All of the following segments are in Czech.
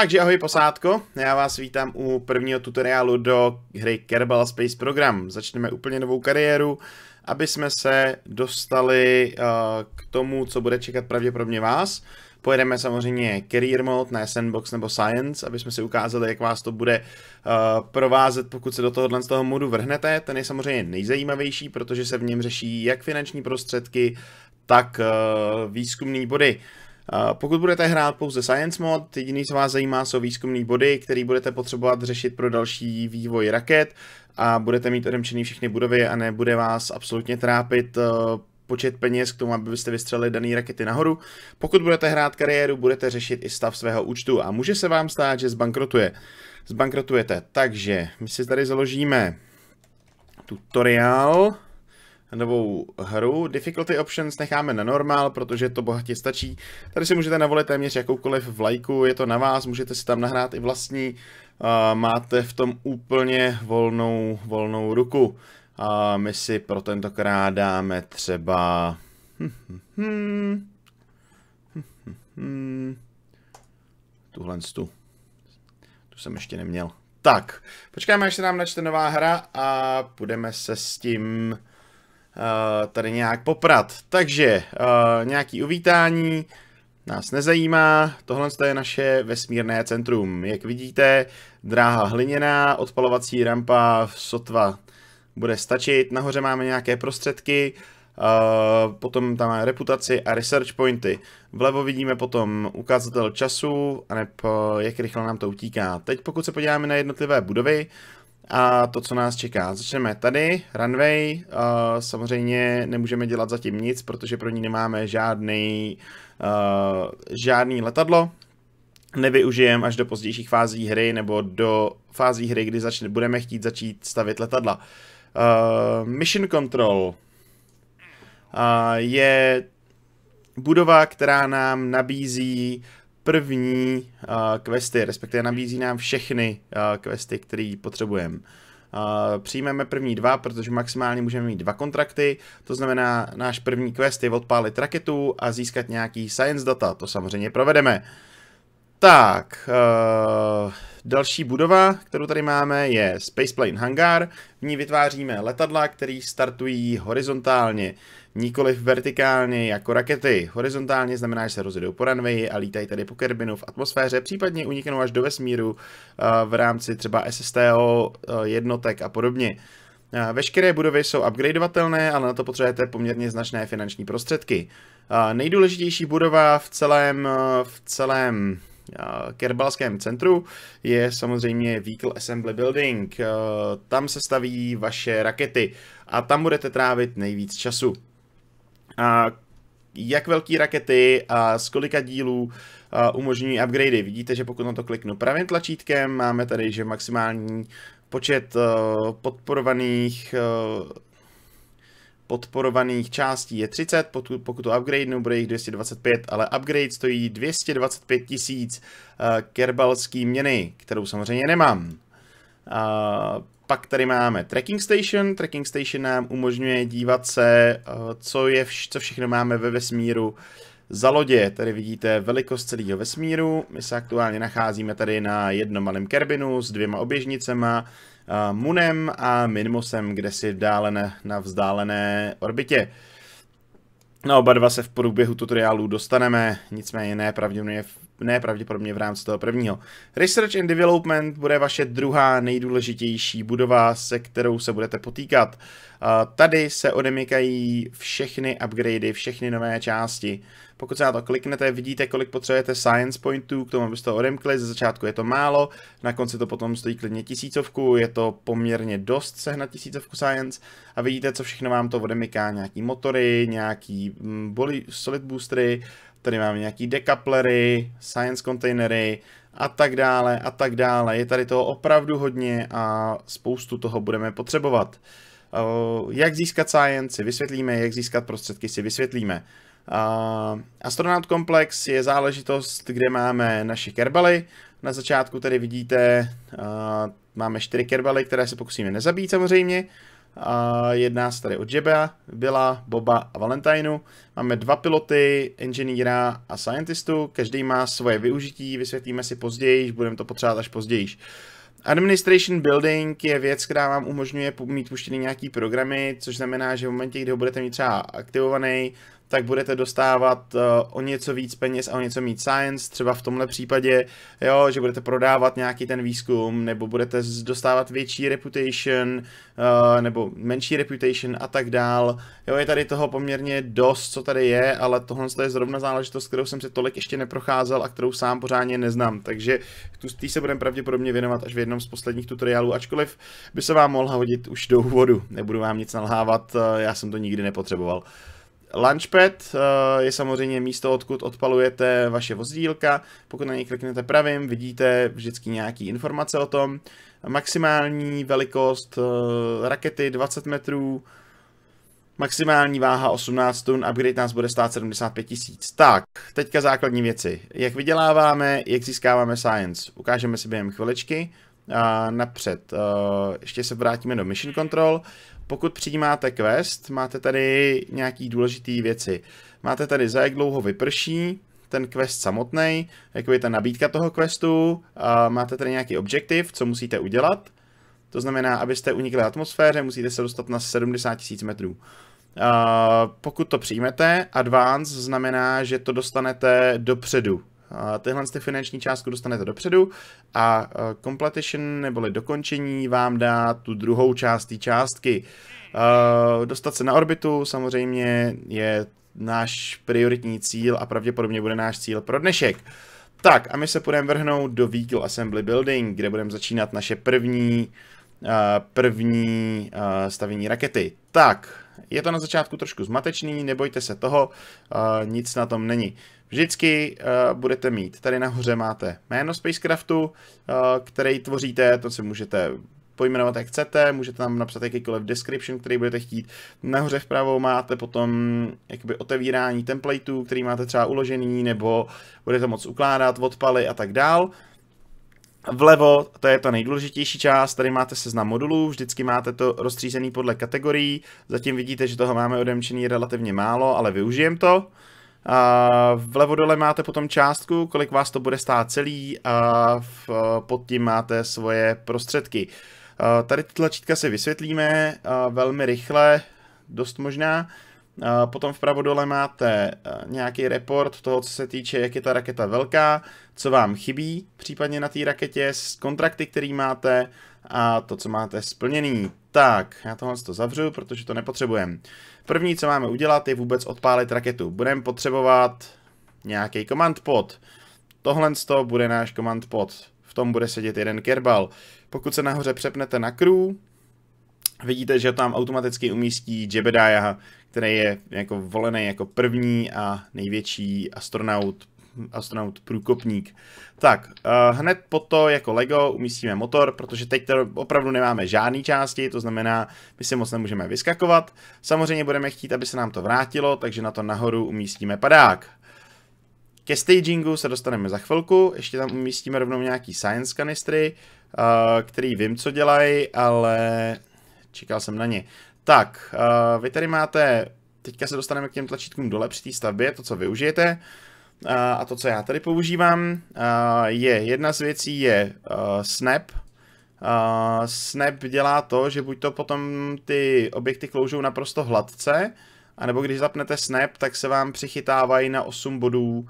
Takže ahoj posádko, já vás vítám u prvního tutoriálu do hry Kerbal Space Program. Začneme úplně novou kariéru, aby jsme se dostali eh, k tomu, co bude čekat pravděpodobně vás. Pojedeme samozřejmě Career Mode, ne Sandbox nebo Science, aby jsme si ukázali, jak vás to bude eh, provázet, pokud se do tohohle z toho modu vrhnete. Ten je samozřejmě nejzajímavější, protože se v něm řeší jak finanční prostředky, tak eh, výzkumný body. Pokud budete hrát pouze Science mod, jediný, co vás zajímá, jsou výzkumné body, které budete potřebovat řešit pro další vývoj raket a budete mít odemčený všechny budovy a nebude vás absolutně trápit eh, počet peněz k tomu, abyste vystřelili dané rakety nahoru. Pokud budete hrát kariéru, budete řešit i stav svého účtu a může se vám stát, že zbankrotuje. zbankrotujete. Takže my si tady založíme tutoriál novou hru. Difficulty options necháme na normál, protože to bohatě stačí. Tady si můžete navolit téměř jakoukoliv vlajku, je to na vás, můžete si tam nahrát i vlastní. Máte v tom úplně volnou, volnou ruku. A my si pro tentokrát dáme třeba... Tuhle tu. Tu jsem ještě neměl. Tak, počkáme, až se nám načte nová hra a půjdeme se s tím Eh, tady nějak poprat. Takže eh, nějaký uvítání nás nezajímá, tohle je naše vesmírné centrum. Jak vidíte, dráha hliněná, odpalovací rampa sotva bude stačit, nahoře máme nějaké prostředky, Uh, potom tam máme reputaci a research pointy. Vlevo vidíme potom ukazatel času, anebo jak rychle nám to utíká. Teď pokud se podíváme na jednotlivé budovy, a to, co nás čeká. Začneme tady, runway, uh, samozřejmě nemůžeme dělat zatím nic, protože pro ní nemáme žádný, uh, žádný letadlo, nevyužijeme až do pozdějších fází hry nebo do fází hry, kdy začne, budeme chtít začít stavit letadla. Uh, mission Control uh, je budova, která nám nabízí první eh, questy, respektive nabízí nám všechny eh, questy, které potřebujeme. Uh, přijmeme první dva, protože maximálně můžeme mít dva kontrakty, to znamená náš první quest je odpálit raketu a získat nějaký science data, to samozřejmě provedeme. Tak, uh, Další budova, kterou tady máme, je Spaceplane Hangar. V ní vytváříme letadla, které startují horizontálně, nikoli vertikálně jako rakety. Horizontálně znamená, že se rozjedou po runway a lítají tady po kerbinu v atmosféře, případně uniknou až do vesmíru eh, v rámci třeba SSTO eh, jednotek a podobně. Eh, veškeré budovy jsou upgradeovatelné, ale na to potřebujete poměrně značné finanční prostředky. Nejdůležitější budova v celém, v celém kerbalském centru je samozřejmě Vehicle Assembly Building. Tam se staví vaše rakety a tam budete trávit nejvíc času. A jak velký rakety a z kolika dílů umožňují upgradey. Vidíte, že pokud na to kliknu pravým tlačítkem, máme tady, že maximální počet podporovaných podporovaných částí je 30, pokud, to upgrade, bude jich 225, ale upgrade stojí 225 tisíc eh, kerbalský měny, kterou samozřejmě nemám. A eh, pak tady máme Tracking Station. Tracking Station nám umožňuje dívat se, eh, co, je, co všechno máme ve vesmíru za lodě. Tady vidíte velikost celého vesmíru. My se aktuálně nacházíme tady na jednom malém kerbinu s dvěma oběžnicema. Munem a Minimusem si dále na, na vzdálené orbitě. Na oba dva se v průběhu tutoriálu dostaneme, nicméně ne pravděpodobně ne pravděpodobně v rámci toho prvního. Research and Development bude vaše druhá nejdůležitější budova, se kterou se budete potýkat. Tady se odemykají všechny upgradey, všechny nové části. Pokud se na to kliknete, vidíte, kolik potřebujete science pointů k tomu, abyste to odemkli. Ze začátku je to málo, na konci to potom stojí klidně tisícovku, je to poměrně dost sehnat tisícovku science a vidíte, co všechno vám to odemyká, nějaký motory, nějaký mm, boli, solid boostery, Tady máme nějaký dekaplery, science containery a tak dále a tak dále. Je tady toho opravdu hodně a spoustu toho budeme potřebovat. Eh, jak získat science si vysvětlíme, jak získat prostředky si vysvětlíme. Eh, astronaut komplex je záležitost, kde máme naši kerbaly. Na začátku tady vidíte, eh, máme čtyři kerbaly, které se pokusíme nezabít samozřejmě. A jedná se tady o Jeba, Billa, Boba a Valentinu. Máme dva piloty, inženýra a scientistu. Každý má svoje využití, vysvětlíme si později, budeme to potřebovat až později. Administration Building je věc, která vám umožňuje mít puštěny nějaký programy, což znamená, že v momentě, kdy ho budete mít třeba aktivovaný, tak budete dostávat eh, o něco víc peněz a o něco mít science, třeba v tomhle případě, jo, že budete prodávat nějaký ten výzkum, nebo budete dostávat větší reputation, eh, nebo menší reputation a tak dál. Jo, je tady toho poměrně dost, co tady je, ale tohle je zrovna záležitost, kterou jsem se tolik ještě neprocházel a kterou sám pořádně neznám, takže tu, tý se budeme pravděpodobně věnovat až v jednom z posledních tutoriálů, ačkoliv by se vám mohla hodit už do úvodu, nebudu vám nic nalhávat, eh, já jsem to nikdy nepotřeboval. Launchpad eh, je samozřejmě místo, odkud odpalujete vaše vozdílka. Pokud na něj kliknete pravým, vidíte vždycky nějaký informace o tom. Maximální velikost eh, rakety 20 metrů, Maximální váha 18 tun, upgrade nás bude stát 75 tisíc. Tak, teďka základní věci. Jak vyděláváme, jak získáváme science. Ukážeme si během chviličky. A napřed, eh, ještě se vrátíme do Mission Control pokud přijímáte quest, máte tady nějaký důležité věci. Máte tady za jak dlouho vyprší, ten quest samotný, jako je ta nabídka toho questu, a máte tady nějaký objektiv, co musíte udělat. To znamená, abyste unikli atmosféře, musíte se dostat na 70 000 metrů. A pokud to přijmete, advance znamená, že to dostanete dopředu Tyhle ty finanční částku dostanete dopředu a completion neboli dokončení vám dá tu druhou část té částky. Dostat se na orbitu samozřejmě je náš prioritní cíl a pravděpodobně bude náš cíl pro dnešek. Tak a my se půjdeme vrhnout do Vehicle Assembly Building, kde budeme začínat naše první, první stavění rakety. Tak, je to na začátku trošku zmatečný, nebojte se toho, nic na tom není. Vždycky budete mít, tady nahoře máte jméno spacecraftu, který tvoříte, to si můžete pojmenovat, jak chcete, můžete tam napsat jakýkoliv description, který budete chtít. Nahoře vpravo máte potom jakoby otevírání templateů, který máte třeba uložený, nebo budete moc ukládat, odpaly a tak dál. Vlevo, to je ta nejdůležitější část, tady máte seznam modulů, vždycky máte to rozstřízený podle kategorií, zatím vidíte, že toho máme odemčený relativně málo, ale využijem to. A vlevo dole máte potom částku, kolik vás to bude stát celý a v, pod tím máte svoje prostředky. A tady ty tlačítka si vysvětlíme velmi rychle, dost možná. Potom vpravo dole máte eh, nějaký report toho, co se týče, jak je ta raketa velká, co vám chybí případně na té raketě, kontrakty, který máte a to, co máte splněný. Tak, já tohle to zavřu, protože to nepotřebujeme. První, co máme udělat, je vůbec odpálit raketu. Budeme potřebovat nějaký command pod. Tohle to bude náš command pod. V tom bude sedět jeden kerbal. Pokud se nahoře přepnete na crew, vidíte, že tam automaticky umístí Jebediah, který je jako volený jako první a největší astronaut astronaut průkopník. Tak, eh, hned po to jako Lego umístíme motor, protože teď opravdu nemáme žádný části, to znamená, my si moc nemůžeme vyskakovat. Samozřejmě budeme chtít, aby se nám to vrátilo, takže na to nahoru umístíme padák. Ke stagingu se dostaneme za chvilku, ještě tam umístíme rovnou nějaký science kanistry, eh, který vím, co dělají, ale čekal jsem na ně. Tak, uh, vy tady máte, teďka se dostaneme k těm tlačítkům dole při té stavbě, to, co využijete. Uh, a to, co já tady používám, uh, je jedna z věcí je uh, snap. Uh, snap dělá to, že buď to potom ty objekty kloužou naprosto hladce, anebo když zapnete snap, tak se vám přichytávají na 8 bodů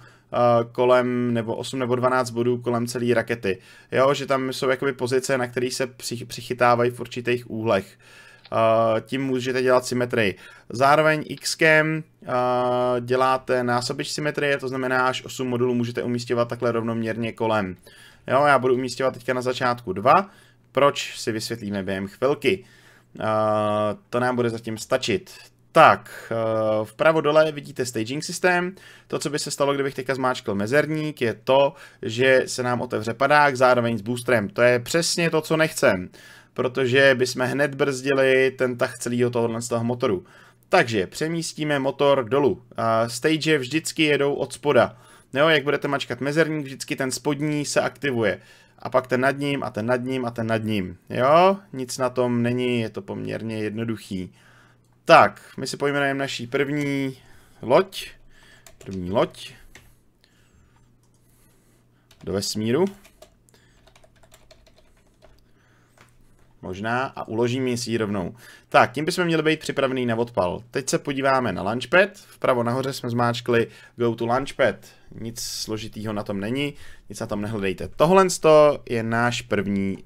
kolem, nebo 8 nebo 12 bodů kolem celé rakety. Jo, že tam jsou jakoby pozice, na které se přichytávají v určitých úhlech tím můžete dělat symetrii. Zároveň Xkem děláte násobič symetrie, to znamená, až 8 modulů můžete umístěvat takhle rovnoměrně kolem. Jo, já budu umístěvat teďka na začátku 2, proč si vysvětlíme během chvilky. to nám bude zatím stačit. Tak, vpravo dole vidíte staging systém. To, co by se stalo, kdybych teďka zmáčkl mezerník, je to, že se nám otevře padák zároveň s boostrem. To je přesně to, co nechcem protože bychom hned brzdili ten tah celého tohohle z toho motoru. Takže přemístíme motor dolů. Stage vždycky jedou od spoda. Jo, jak budete mačkat mezerník, vždycky ten spodní se aktivuje. A pak ten nad ním a ten nad ním a ten nad ním. Jo, nic na tom není, je to poměrně jednoduchý. Tak, my si pojmenujeme naší první loď. První loď. Do vesmíru. Možná a uložím si ji rovnou. Tak, tím bychom měli být připravený na odpal. Teď se podíváme na Launchpad. Vpravo nahoře jsme zmáčkli Go to Launchpad. Nic složitýho na tom není, nic na tom nehledejte. Tohle je náš první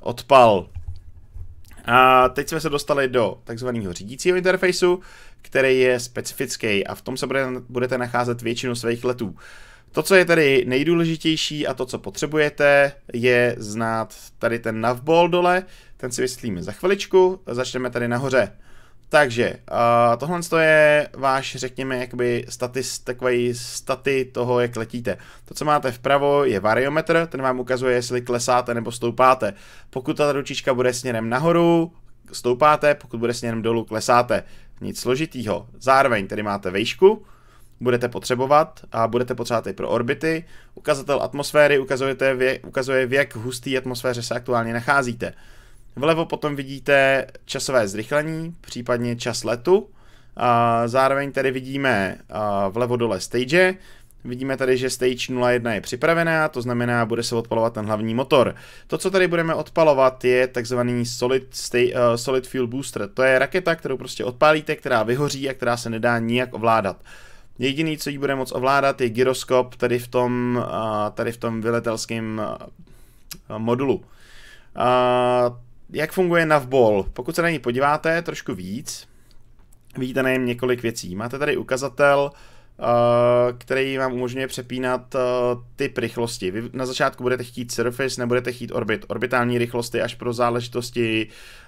odpal. A teď jsme se dostali do takzvaného řídícího interfejsu, který je specifický a v tom se budete nacházet většinu svých letů. Uh, to, co je tady nejdůležitější a to, co potřebujete, je znát tady ten navbol dole, ten si vysvětlíme za chviličku, začneme tady nahoře. Takže uh, tohle je váš, řekněme, jakoby statis, takový staty toho, jak letíte. To, co máte vpravo, je variometr, ten vám ukazuje, jestli klesáte nebo stoupáte. Pokud ta ručička bude směrem nahoru, stoupáte, pokud bude směrem dolů, klesáte. Nic složitýho. Zároveň tady máte vejšku, budete potřebovat a budete potřebovat i pro orbity. Ukazatel atmosféry ukazujete ukazuje věk jak husté atmosféře se aktuálně nacházíte. Vlevo potom vidíte časové zrychlení, případně čas letu. A zároveň tady vidíme vlevo dole stage, Vidíme tady, že stage 01 je připravená, to znamená, bude se odpalovat ten hlavní motor. To, co tady budeme odpalovat, je takzvaný solid, uh, solid Fuel Booster. To je raketa, kterou prostě odpálíte, která vyhoří a která se nedá nijak ovládat. Jediný, co jí bude moc ovládat, je gyroskop tady v tom, tady v tom vyletelském modulu. Jak funguje navbol? Pokud se na ní podíváte trošku víc, vidíte na něm několik věcí. Máte tady ukazatel, Eh, který vám umožňuje přepínat eh, typ rychlosti. Vy na začátku budete chtít surface, nebudete chtít orbit. Orbitální rychlosti až pro záležitosti,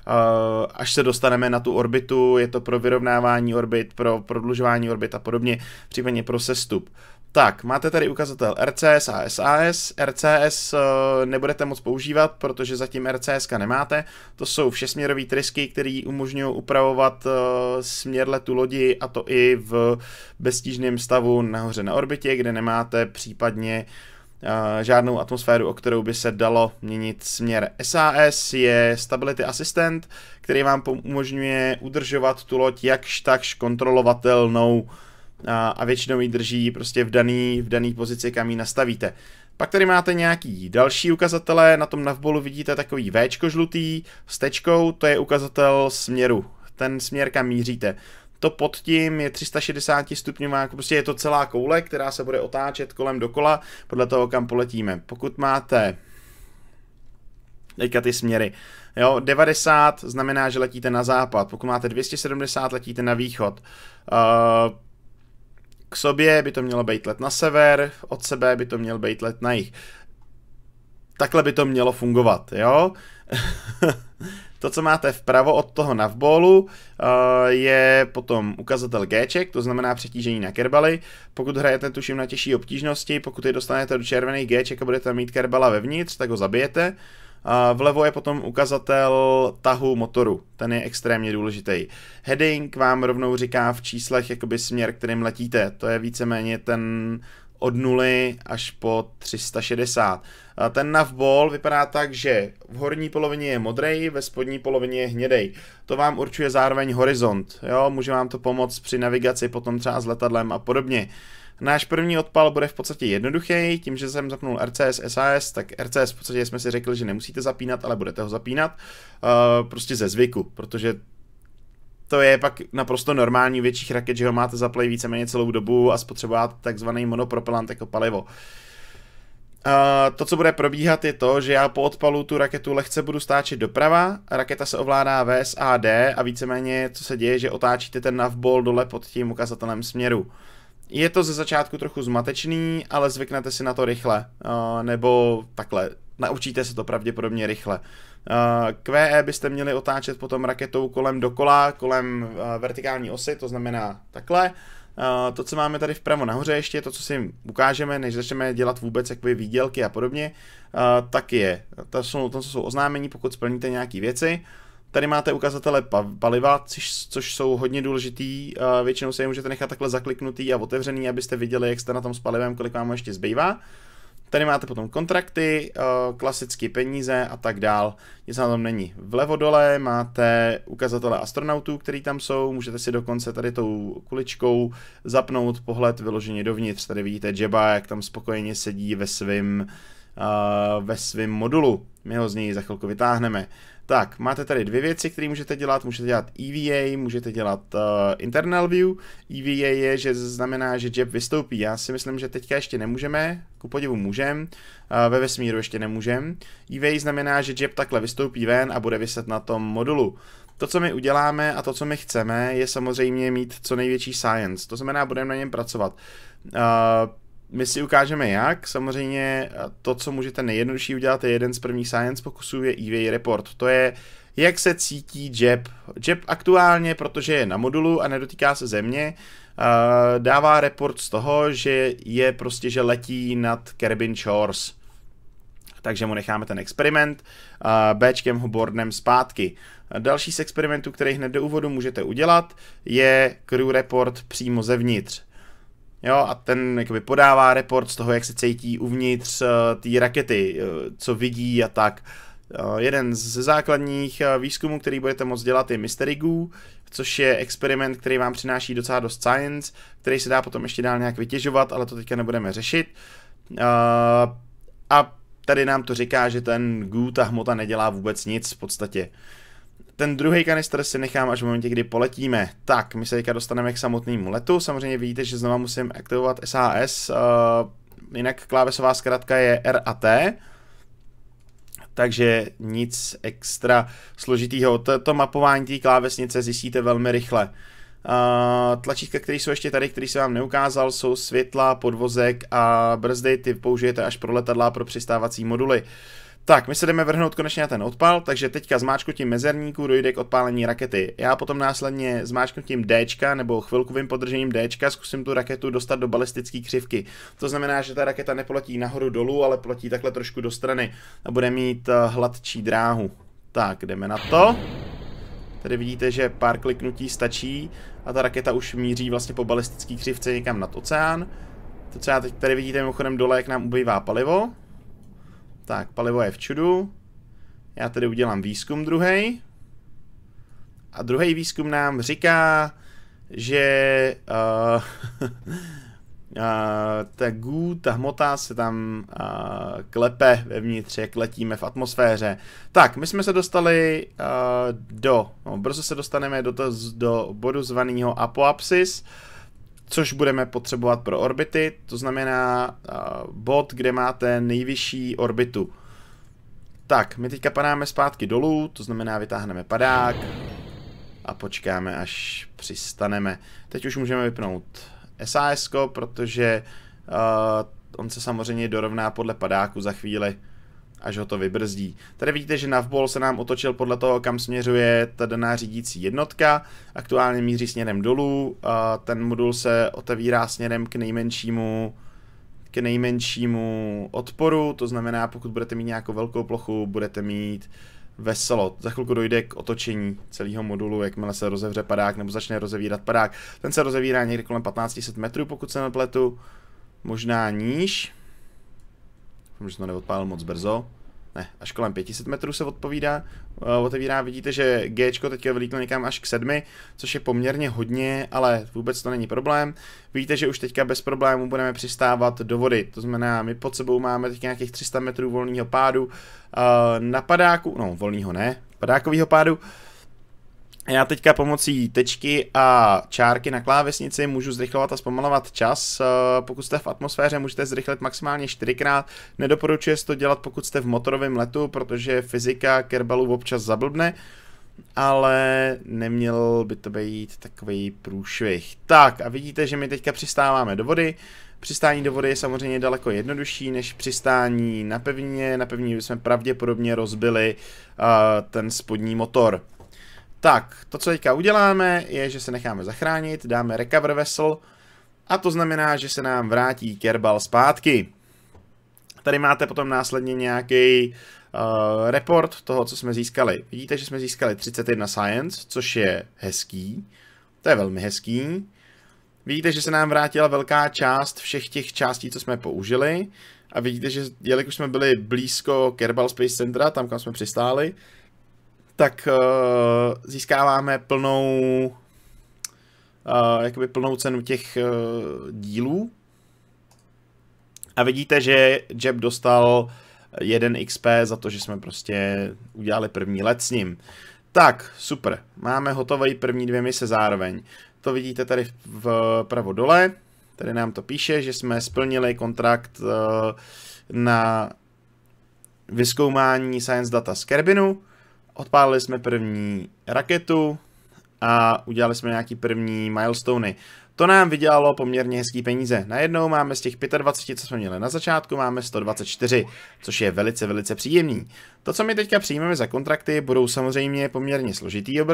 eh, až se dostaneme na tu orbitu, je to pro vyrovnávání orbit, pro prodlužování orbit a podobně, případně pro sestup. Tak, máte tady ukazatel RCS a SAS. RCS eh, nebudete moc používat, protože zatím RCS nemáte. To jsou všesměrové trysky, které umožňují upravovat eh, směr letu lodi a to i v beztížném stavu nahoře na orbitě, kde nemáte případně eh, žádnou atmosféru, o kterou by se dalo měnit směr. SAS je Stability Assistant, který vám umožňuje udržovat tu loď jakž takž kontrolovatelnou a, a většinou ji drží prostě v daný, v daný pozici, kam ji nastavíte. Pak tady máte nějaký další ukazatele, na tom navbolu vidíte takový V žlutý s tečkou, to je ukazatel směru, ten směr, kam míříte. To pod tím je 360 stupňová, jako prostě je to celá koule, která se bude otáčet kolem dokola podle toho, kam poletíme. Pokud máte teďka ty směry. Jo, 90 znamená, že letíte na západ, pokud máte 270, letíte na východ. Uh, k sobě by to mělo být let na sever, od sebe by to měl být let na jich. Takhle by to mělo fungovat, jo? to, co máte vpravo od toho navbolu, eh, je potom ukazatel G, to znamená přetížení na kerbaly. Pokud hrajete tuším na těžší obtížnosti, pokud je dostanete do červených G a budete mít kerbala vevnitř, tak ho zabijete. Vlevo je potom ukazatel tahu motoru, ten je extrémně důležitý. Heading vám rovnou říká v číslech jakoby směr, kterým letíte, to je víceméně ten od 0 až po 360. Ten navbol vypadá tak, že v horní polovině je modrý, ve spodní polovině je hnědej. To vám určuje zároveň horizont, jo, může vám to pomoct při navigaci potom třeba s letadlem a podobně. Uh, Náš první odpal bude v podstatě jednoduchý, tím, že jsem zapnul RCS SAS, tak RCS v podstatě jsme si řekli, že nemusíte zapínat, ale budete ho zapínat, uh, prostě ze zvyku, protože to je pak naprosto normální u větších raket, že ho máte zaplej víceméně celou dobu a spotřebováte takzvaný monopropelant jako palivo. Uh, to, co bude probíhat, je to, že já po odpalu tu raketu lehce budu stáčet doprava, raketa se ovládá VSAD a víceméně, co se děje, že otáčíte ten navbol dole pod tím ukazatelem směru. Je to ze začátku trochu zmatečný, ale zvyknete si na to rychle, uh, nebo takhle, naučíte se to pravděpodobně rychle. Eh, QE byste měli otáčet potom raketou kolem dokola, kolem eh, vertikální osy, to znamená takhle. To, co máme tady vpravo nahoře ještě, to, co si ukážeme, než začneme dělat vůbec jakoby výdělky a podobně, tak je, to jsou, to jsou oznámení, pokud splníte nějaké věci. Tady máte ukazatele paliva, což, což jsou hodně důležitý. Většinou se je můžete nechat takhle zakliknutý a otevřený, abyste viděli, jak jste na tom s palivem, kolik vám ještě zbývá. Tady máte potom kontrakty, klasické peníze a tak dál. Nic na tom není. Vlevo dole máte ukazatele astronautů, který tam jsou. Můžete si dokonce tady tou kuličkou zapnout pohled vyloženě dovnitř. Tady vidíte Jeba, jak tam spokojeně sedí ve svém ve svém modulu. My ho z něj za chvilku vytáhneme. Tak, máte tady dvě věci, které můžete dělat. Můžete dělat EVA, můžete dělat uh, internal view. EVA je, že znamená, že Jeb vystoupí. Já si myslím, že teďka ještě nemůžeme, ku podivu můžem, uh, ve vesmíru ještě nemůžem. EVA znamená, že Jeb takhle vystoupí ven a bude vyset na tom modulu. To, co my uděláme a to, co my chceme, je samozřejmě mít co největší science. To znamená, budeme na něm pracovat. Uh, my si ukážeme jak. Samozřejmě eh, to, co můžete nejjednodušší udělat, je jeden z prvních science pokusů, je EVA report. To je jak se cítí JEP. JEP aktuálně, protože je na modulu a nedotýká se země, eh, dává report z toho, že je prostě, že letí nad Kerbin Shores. Takže mu necháme ten experiment, eh, Bčkem ho boardnem zpátky. Další z experimentů, který hned do úvodu můžete udělat, je crew report přímo zevnitř. Jo, a ten jakoby, podává report z toho, jak se cítí uvnitř uh, té rakety, uh, co vidí a tak. Uh, jeden ze základních uh, výzkumů, který budete moct dělat, je Mystery Goo, což je experiment, který vám přináší docela dost science, který se dá potom ještě dál nějak vytěžovat, ale to teďka nebudeme řešit. Uh, a tady nám to říká, že ten goo, ta hmota nedělá vůbec nic v podstatě. Uh, ten druhý kanister si nechám až v momentě, kdy poletíme. Tak, my se teďka dostaneme k samotnému letu. Samozřejmě vidíte, že znova musím aktivovat SAS. Uh, eh, jinak klávesová zkrátka je R a T. Takže nic extra složitýho. To mapování té klávesnice zjistíte velmi rychle. Uh, tlačítka, které jsou ještě tady, které se vám neukázal, jsou světla, podvozek a brzdy. Ty použijete až pro letadla, pro přistávací moduly. Uh, tak, my se jdeme vrhnout konečně na ten odpal, takže teďka zmáčknutím mezerníku dojde k odpálení rakety. Já potom následně zmáčknutím D nebo chvilkovým podržením D zkusím tu raketu dostat do balistické křivky. To znamená, že ta raketa nepoletí nahoru dolů, ale poletí takhle trošku do strany a bude mít eh, hladčí dráhu. Tak, jdeme na to. Tady vidíte, že pár kliknutí stačí a ta raketa už míří vlastně po balistické křivce někam nad oceán. To, co já teď tady vidíte mimochodem dole, jak nám ubývá palivo, tak, palivo je v čudu. Já tedy udělám výzkum druhý. A druhý výzkum nám říká, že uh, uh, ta gů, ta hmota se tam uh, klepe vevnitř, jak letíme v atmosféře. Tak, my jsme se dostali uh, do, no, brzo se dostaneme do, to, do bodu zvaného apoapsis. Uh, což budeme potřebovat pro orbity, to znamená bod, kde máte nejvyšší orbitu. Tak, my teďka padáme zpátky dolů, to znamená vytáhneme padák a počkáme, až přistaneme. Teď už můžeme vypnout SAS, protože uh, on se samozřejmě dorovná podle padáku za chvíli až ho to vybrzdí. Tady vidíte, že navbol se nám otočil podle toho, kam směřuje ta daná řídící jednotka. Aktuálně míří směrem dolů, a ten modul se otevírá směrem k nejmenšímu k nejmenšímu odporu, to znamená, pokud budete mít nějakou velkou plochu, budete mít veselo. Za chvilku dojde k otočení celého modulu, jakmile se rozevře padák nebo začne rozevírat padák. Ten se rozevírá někde kolem 1500 metrů, pokud se nepletu, možná níž. Doufám, že to neodpálil moc brzo. Ne, až kolem 500 metrů se odpovídá, eh, otevírá. Vidíte, že G teď vylítlo někam až k 7, což je poměrně hodně, ale vůbec to není problém. Vidíte, že už teďka bez problémů budeme přistávat do vody. To znamená, my pod sebou máme teď nějakých 300 metrů volného pádu eh, na padáku, no volného ne, padákového pádu. Já teďka pomocí tečky a čárky na klávesnici můžu zrychlovat a zpomalovat čas. Eh, pokud jste v atmosféře, můžete zrychlit maximálně 4 krát Nedoporučuje se to dělat, pokud jste v motorovém letu, protože fyzika kerbalu občas zablbne. Ale neměl by to být takový průšvih. Tak a vidíte, že my teďka přistáváme do vody. Přistání do vody je samozřejmě daleko jednodušší než přistání na pevně. Na pevně bychom pravděpodobně rozbili uh, ten spodní motor. Tak, to co teďka uděláme, je, že se necháme zachránit, dáme recover vessel a to znamená, že se nám vrátí Kerbal zpátky. Tady máte potom následně nějaký uh, report toho, co jsme získali. Vidíte, že jsme získali 31 science, což je hezký. To je velmi hezký. Vidíte, že se nám vrátila velká část všech těch částí, co jsme použili. A vidíte, že jelikož jsme byli blízko Kerbal Space Centra, tam kam jsme přistáli, tak uh, získáváme plnou uh, jakoby plnou cenu těch uh, dílů. A vidíte, že Jeb dostal 1 XP za to, že jsme prostě udělali první let s ním. Tak, super. Máme hotové první dvě mise zároveň. To vidíte tady vpravo dole. Tady nám to píše, že jsme splnili kontrakt uh, na vyskoumání Science Data z Kerbinu odpálili jsme první raketu a udělali jsme nějaký první milestony. To nám vydělalo poměrně hezký peníze. Najednou máme z těch 25, co jsme měli na začátku, máme 124, což je velice, velice příjemný. To, co my teďka přijmeme za kontrakty, budou samozřejmě poměrně složitý o,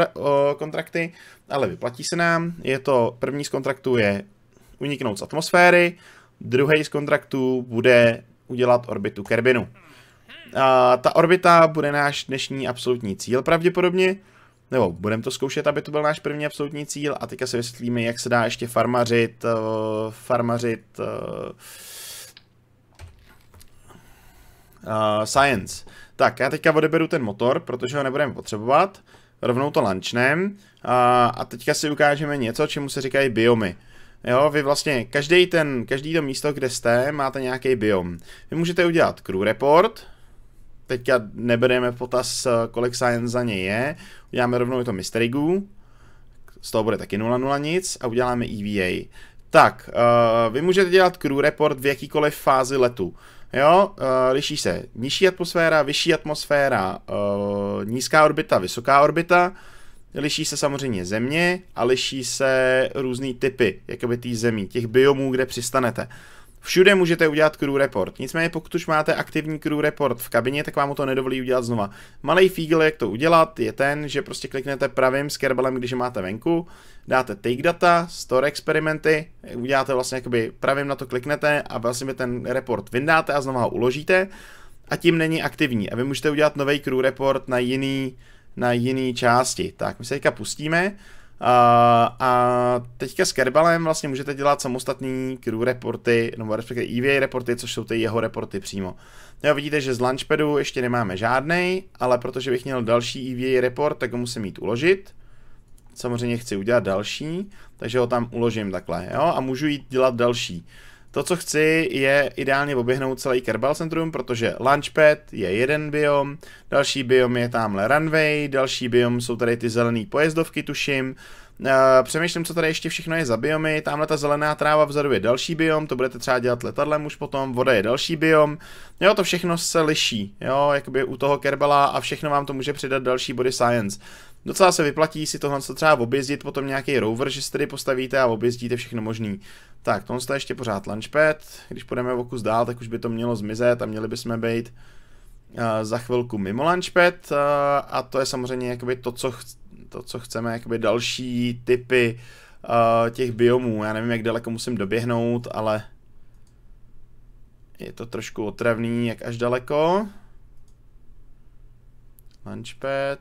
kontrakty, ale vyplatí se nám. Je to, první z kontraktů je uniknout z atmosféry, druhý z kontraktů bude udělat orbitu Kerbinu. A ta orbita bude náš dnešní absolutní cíl pravděpodobně, nebo budeme to zkoušet, aby to byl náš první absolutní cíl a teďka se vysvětlíme, jak se dá ještě farmařit, uh, farmařit uh, uh, science. Tak, já teďka odeberu ten motor, protože ho nebudeme potřebovat, rovnou to lančnem uh, a teďka si ukážeme něco, čemu se říkají biomy. Jo, vy vlastně, každý ten, každý to místo, kde jste, máte nějaký biom. Vy můžete udělat crew report, teďka nebereme v potaz, eh, kolik science za ně je, uděláme rovnou to Mystery Goo, z toho bude taky 0,0 nic a uděláme EVA. Tak, eh, vy můžete dělat crew report v jakýkoliv fázi letu. Jo, eh, liší se nižší atmosféra, vyšší atmosféra, nízká orbita, vysoká orbita. Liší se samozřejmě země a liší se různý typy, jakoby té zemí, těch biomů, kde přistanete. Všude můžete udělat crew report, nicméně pokud už máte aktivní crew report v kabině, tak vám to nedovolí udělat znova. Malý fígl, jak to udělat, je ten, že prostě kliknete pravým skerbalem, když je máte venku, dáte take data, store experimenty, uděláte vlastně jakoby pravým na to kliknete a vlastně ten report vyndáte a znova ho uložíte a tím není aktivní a vy můžete udělat nový crew report na jiný, na jiný části. Tak my se teďka pustíme a teďka s Kerbalem vlastně můžete dělat samostatný crew reporty, nebo respektive EVA reporty, což jsou ty jeho reporty přímo. Jo, no vidíte, že z Launchpadu ještě nemáme žádný, ale protože bych měl další EVA report, tak ho musím mít uložit. Samozřejmě chci udělat další, takže ho tam uložím takhle, jo, a můžu jít dělat další. To, co chci, je ideálně oběhnout celý Kerbal centrum, protože Launchpad je jeden biom, další biom je tamhle Runway, další biom jsou tady ty zelené pojezdovky, tuším. Eh, přemýšlím, co tady ještě všechno je za biomy. Tamhle ta zelená tráva vzadu je další biom, to budete třeba dělat letadlem už potom, voda je další biom. Jo, to všechno se liší, jo, jakoby u toho Kerbala a všechno vám to může přidat další body science. Docela se vyplatí si tohle co třeba objezdit, potom nějaký rover, že si tady postavíte a objezdíte všechno možný. Tak, tohle je ještě pořád launchpad, když půjdeme o kus dál, tak už by to mělo zmizet a měli bychom být uh, za chvilku mimo launchpad uh, a to je samozřejmě jakoby to, co, ch- to, co chceme, jakoby další typy uh, těch biomů. Já nevím, jak daleko musím doběhnout, ale je to trošku otravný, jak až daleko. Launchpad.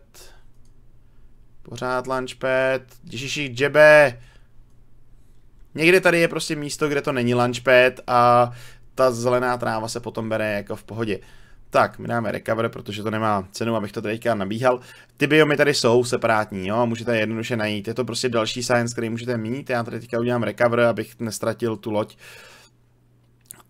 Pořád launchpad. Ježiši, džebe. Někde tady je prostě místo, kde to není launchpad a ta zelená tráva se potom bere jako v pohodě. Tak, my dáme recover, protože to nemá cenu, abych to teďka nabíhal. Ty biomy tady jsou separátní, jo, můžete jednoduše najít. Je to prostě další science, který můžete mít. Já tady teďka udělám recover, abych nestratil tu loď. Uh,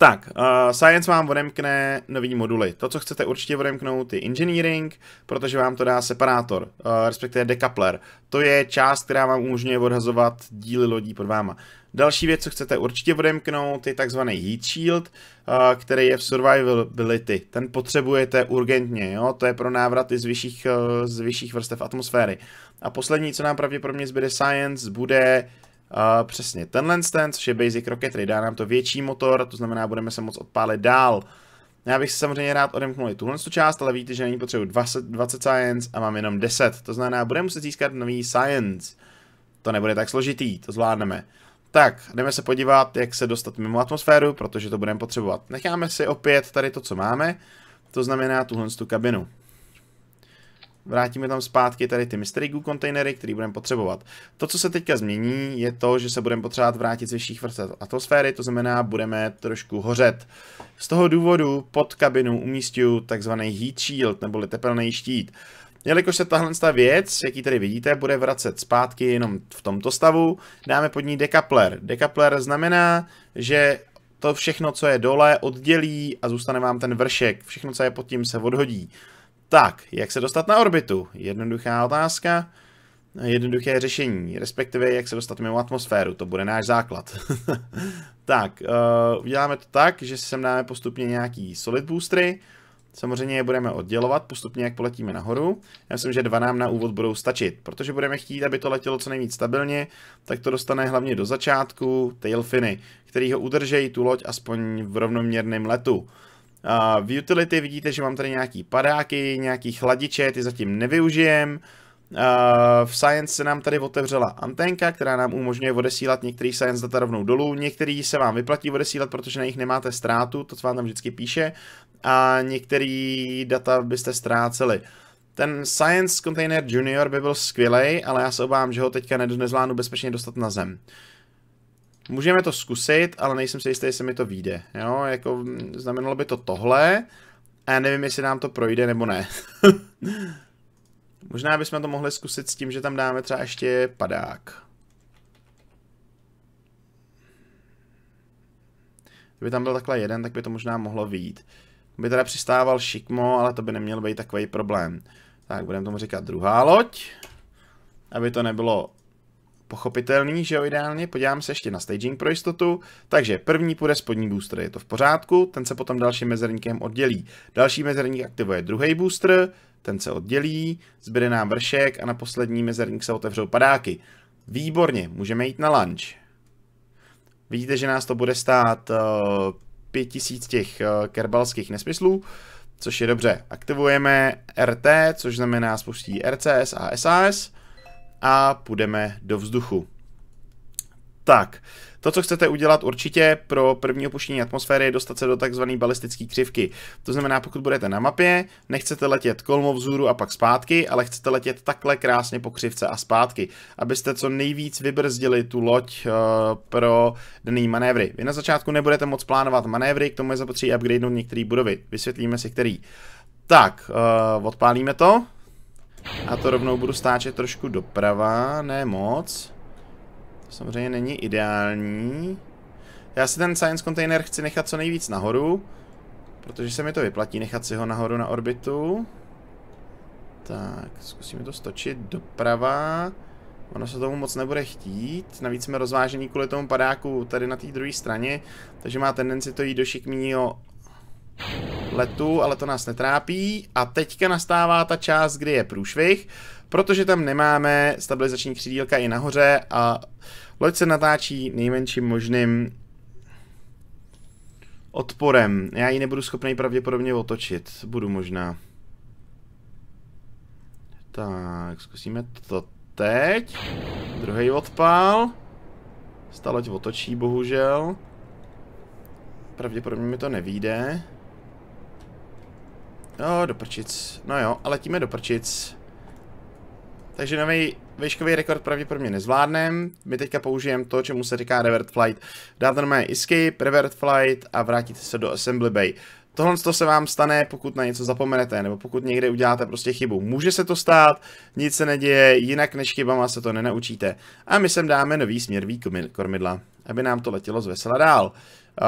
tak, uh, Science vám odemkne nový moduly. To, co chcete určitě odemknout, je Engineering, protože vám to dá separátor, uh, respektive decoupler. To je část, která vám umožňuje odhazovat díly lodí pod váma. Další věc, co chcete určitě odemknout, je takzvaný Heat Shield, uh, který je v Survivability. Ten potřebujete urgentně, jo? to je pro návraty z vyšších, uh, z vyšších vrstev atmosféry. A poslední, co nám pravděpodobně zbyde Science, bude Uh, přesně, tenhle ten, což je Basic Rocketry, dá nám to větší motor, to znamená, budeme se moc odpálit dál. Já bych si samozřejmě rád odemknul i tuhle část, ale víte, že není potřebuji 20, 20 science a mám jenom 10. To znamená, budeme muset získat nový science. To nebude tak složitý, to zvládneme. Tak, jdeme se podívat, jak se dostat mimo atmosféru, protože to budeme potřebovat. Necháme si opět tady to, co máme, to znamená tuhle kabinu vrátíme tam zpátky tady ty Mystery Goo kontejnery, které budeme potřebovat. To, co se teďka změní, je to, že se budeme potřebovat vrátit z vyšších vrstev atmosféry, to znamená, budeme trošku hořet. Z toho důvodu pod kabinu umístím takzvaný heat shield, neboli tepelný štít. Jelikož se tahle ta věc, jaký tady vidíte, bude vracet zpátky jenom v tomto stavu, dáme pod ní dekapler. Dekapler znamená, že to všechno, co je dole, oddělí a zůstane vám ten vršek. Všechno, co je pod tím, se odhodí. Tak, jak se dostat na orbitu? Jednoduchá otázka. Jednoduché řešení, respektive jak se dostat mimo atmosféru, to bude náš základ. tak, uh, uděláme to tak, že sem dáme postupně nějaký solid boostery, Samozřejmě je budeme oddělovat postupně, jak poletíme nahoru. Já myslím, že dva nám na úvod budou stačit, protože budeme chtít, aby to letělo co nejvíc stabilně, tak to dostane hlavně do začátku tailfiny, který ho udržejí tu loď aspoň v rovnoměrném letu v utility vidíte, že mám tady nějaký padáky, nějaký chladiče, ty zatím nevyužijem. v Science se nám tady otevřela antenka, která nám umožňuje odesílat některý Science data rovnou dolů. Některý se vám vyplatí odesílat, protože na nich nemáte ztrátu, to vám tam vždycky píše. A některý data byste ztráceli. Ten Science Container Junior by byl skvělej, ale já se obávám, že ho teďka nezvládnu bezpečně dostat na zem. Uh, Můžeme to zkusit, ale nejsem si jistý, jestli mi to vyjde. Jo, jako znamenalo by to tohle. A já nevím, jestli nám to projde nebo ne. Možná bychom to mohli zkusit s tím, že tam dáme třeba ještě padák. Kdyby tam byl takhle jeden, tak by to možná mohlo výjít. By teda přistával šikmo, ale to by neměl být takový problém. Tak, budeme tomu říkat druhá loď. Aby to nebylo pochopitelný, že jo, ideálně. Podívám se ještě na staging pro jistotu. Takže první půjde spodní booster, je to v pořádku, ten se potom dalším mezerníkem oddělí. Další mezerník aktivuje druhý booster, ten se oddělí, zbyde nám vršek a na poslední mezerník se otevřou padáky. Výborně, můžeme jít na lunch. Vidíte, že nás to bude stát uh, tisíc těch uh, kerbalských nesmyslů, což je dobře. Aktivujeme RT, což znamená spustí RCS a SAS a půjdeme do vzduchu. Tak, to, co chcete udělat určitě pro první opuštění atmosféry, je dostat se do takzvané balistické křivky. To znamená, pokud budete na mapě, nechcete letět kolmo vzhůru a pak zpátky, ale chcete letět takhle krásně po křivce a zpátky, abyste co nejvíc vybrzdili tu loď uh, pro daný manévry. Vy na začátku nebudete moc plánovat manévry, k tomu je zapotřebí upgradenout některé budovy. Vysvětlíme si, který. Tak, uh, odpálíme to. A to rovnou budu stáčet trošku doprava, ne moc. To samozřejmě není ideální. Já si ten science container chci nechat co nejvíc nahoru, protože se mi to vyplatí nechat si ho nahoru na orbitu. Tak, zkusíme to stočit doprava. Ono se tomu moc nebude chtít, navíc jsme rozvážení kvůli tomu padáku tady na té druhé straně, takže má tendenci to jít do šikmíního letu, ale to nás netrápí. A teďka nastává ta část, kdy je průšvih, protože tam nemáme stabilizační křídílka i nahoře a loď se natáčí nejmenším možným odporem. Já ji nebudu schopný pravděpodobně otočit. Budu možná. Tak, zkusíme to teď. Druhý odpál. Staloť otočí, bohužel. Pravděpodobně mi to nevíde. No, do prčic. No jo, ale letíme do prčic. Takže nový výškový rekord pravděpodobně nezvládnem. My teďka použijeme to, čemu se říká revert flight. Dáte na escape, revert flight a vrátíte se do assembly bay. Tohle to se vám stane, pokud na něco zapomenete, nebo pokud někde uděláte prostě chybu. Může se to stát, nic se neděje, jinak než chybama se to nenaučíte. A my sem dáme nový směr kormidla, aby nám to letělo zvesela dál. Uh,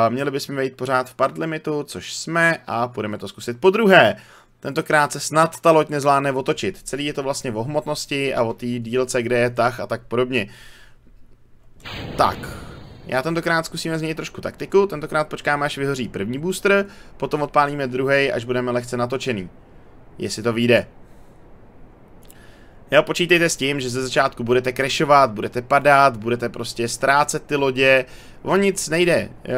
Měli bychom být pořád v part limitu, což jsme, a budeme to zkusit po druhé. Tentokrát se snad ta loď nezvládne otočit. Celý je to vlastně o hmotnosti a o té dílce, kde je tah a tak podobně. Tak, já tentokrát zkusíme změnit trošku taktiku, tentokrát počkáme, až vyhoří první booster, potom odpálíme druhý, až budeme lehce natočený. Jestli to vyjde. Jo, počítejte s tím, že ze začátku budete crashovat, budete padat, budete prostě ztrácet ty lodě. O nic nejde. Uh,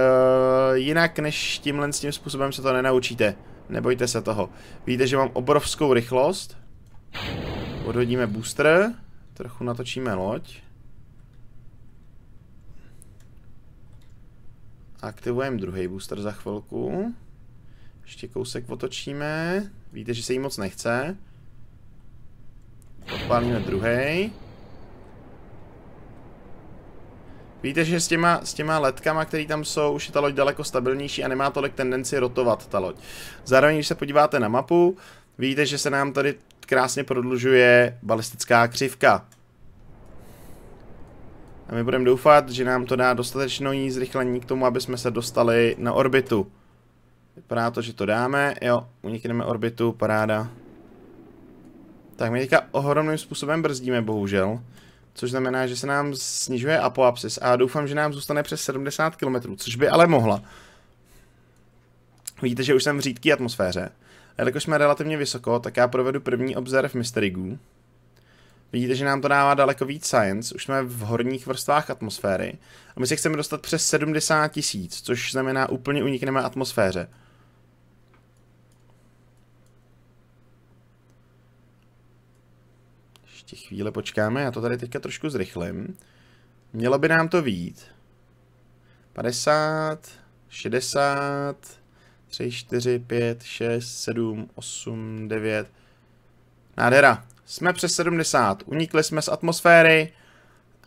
jinak než tímhle s tím způsobem se to nenaučíte. Nebojte se toho. Víte, že mám obrovskou rychlost. Odhodíme booster. Trochu natočíme loď. Aktivujeme druhý booster za chvilku. Ještě kousek otočíme. Víte, že se jí moc nechce. Odpálíme druhý. Víte, že s těma, s těma letkama, které tam jsou, už je ta loď daleko stabilnější a nemá tolik tendenci rotovat ta loď. Zároveň, když se podíváte na mapu, vidíte, že se nám tady krásně prodlužuje balistická křivka. A my budeme doufat, že nám to dá dostatečné zrychlení k tomu, aby jsme se dostali na orbitu. Vypadá to, že to dáme. Jo, unikneme orbitu, paráda. Tak my teďka ohromným způsobem brzdíme, bohužel. Což znamená, že se nám snižuje apoapsis a doufám, že nám zůstane přes 70 km, což by ale mohla. Vidíte, že už jsem v řídké atmosféře. A jelikož jsme relativně vysoko, tak já provedu první obzerv Mystery Goo. Vidíte, že nám to dává daleko víc science, už jsme v horních vrstvách atmosféry. A my se chceme dostat přes 70 tisíc, což znamená úplně unikneme atmosféře. Ještě chvíle počkáme, já to tady teďka trošku zrychlím. Mělo by nám to vít. 50, 60, 3, 4, 5, 6, 7, 8, 9. Nádhera. Jsme přes 70. Unikli jsme z atmosféry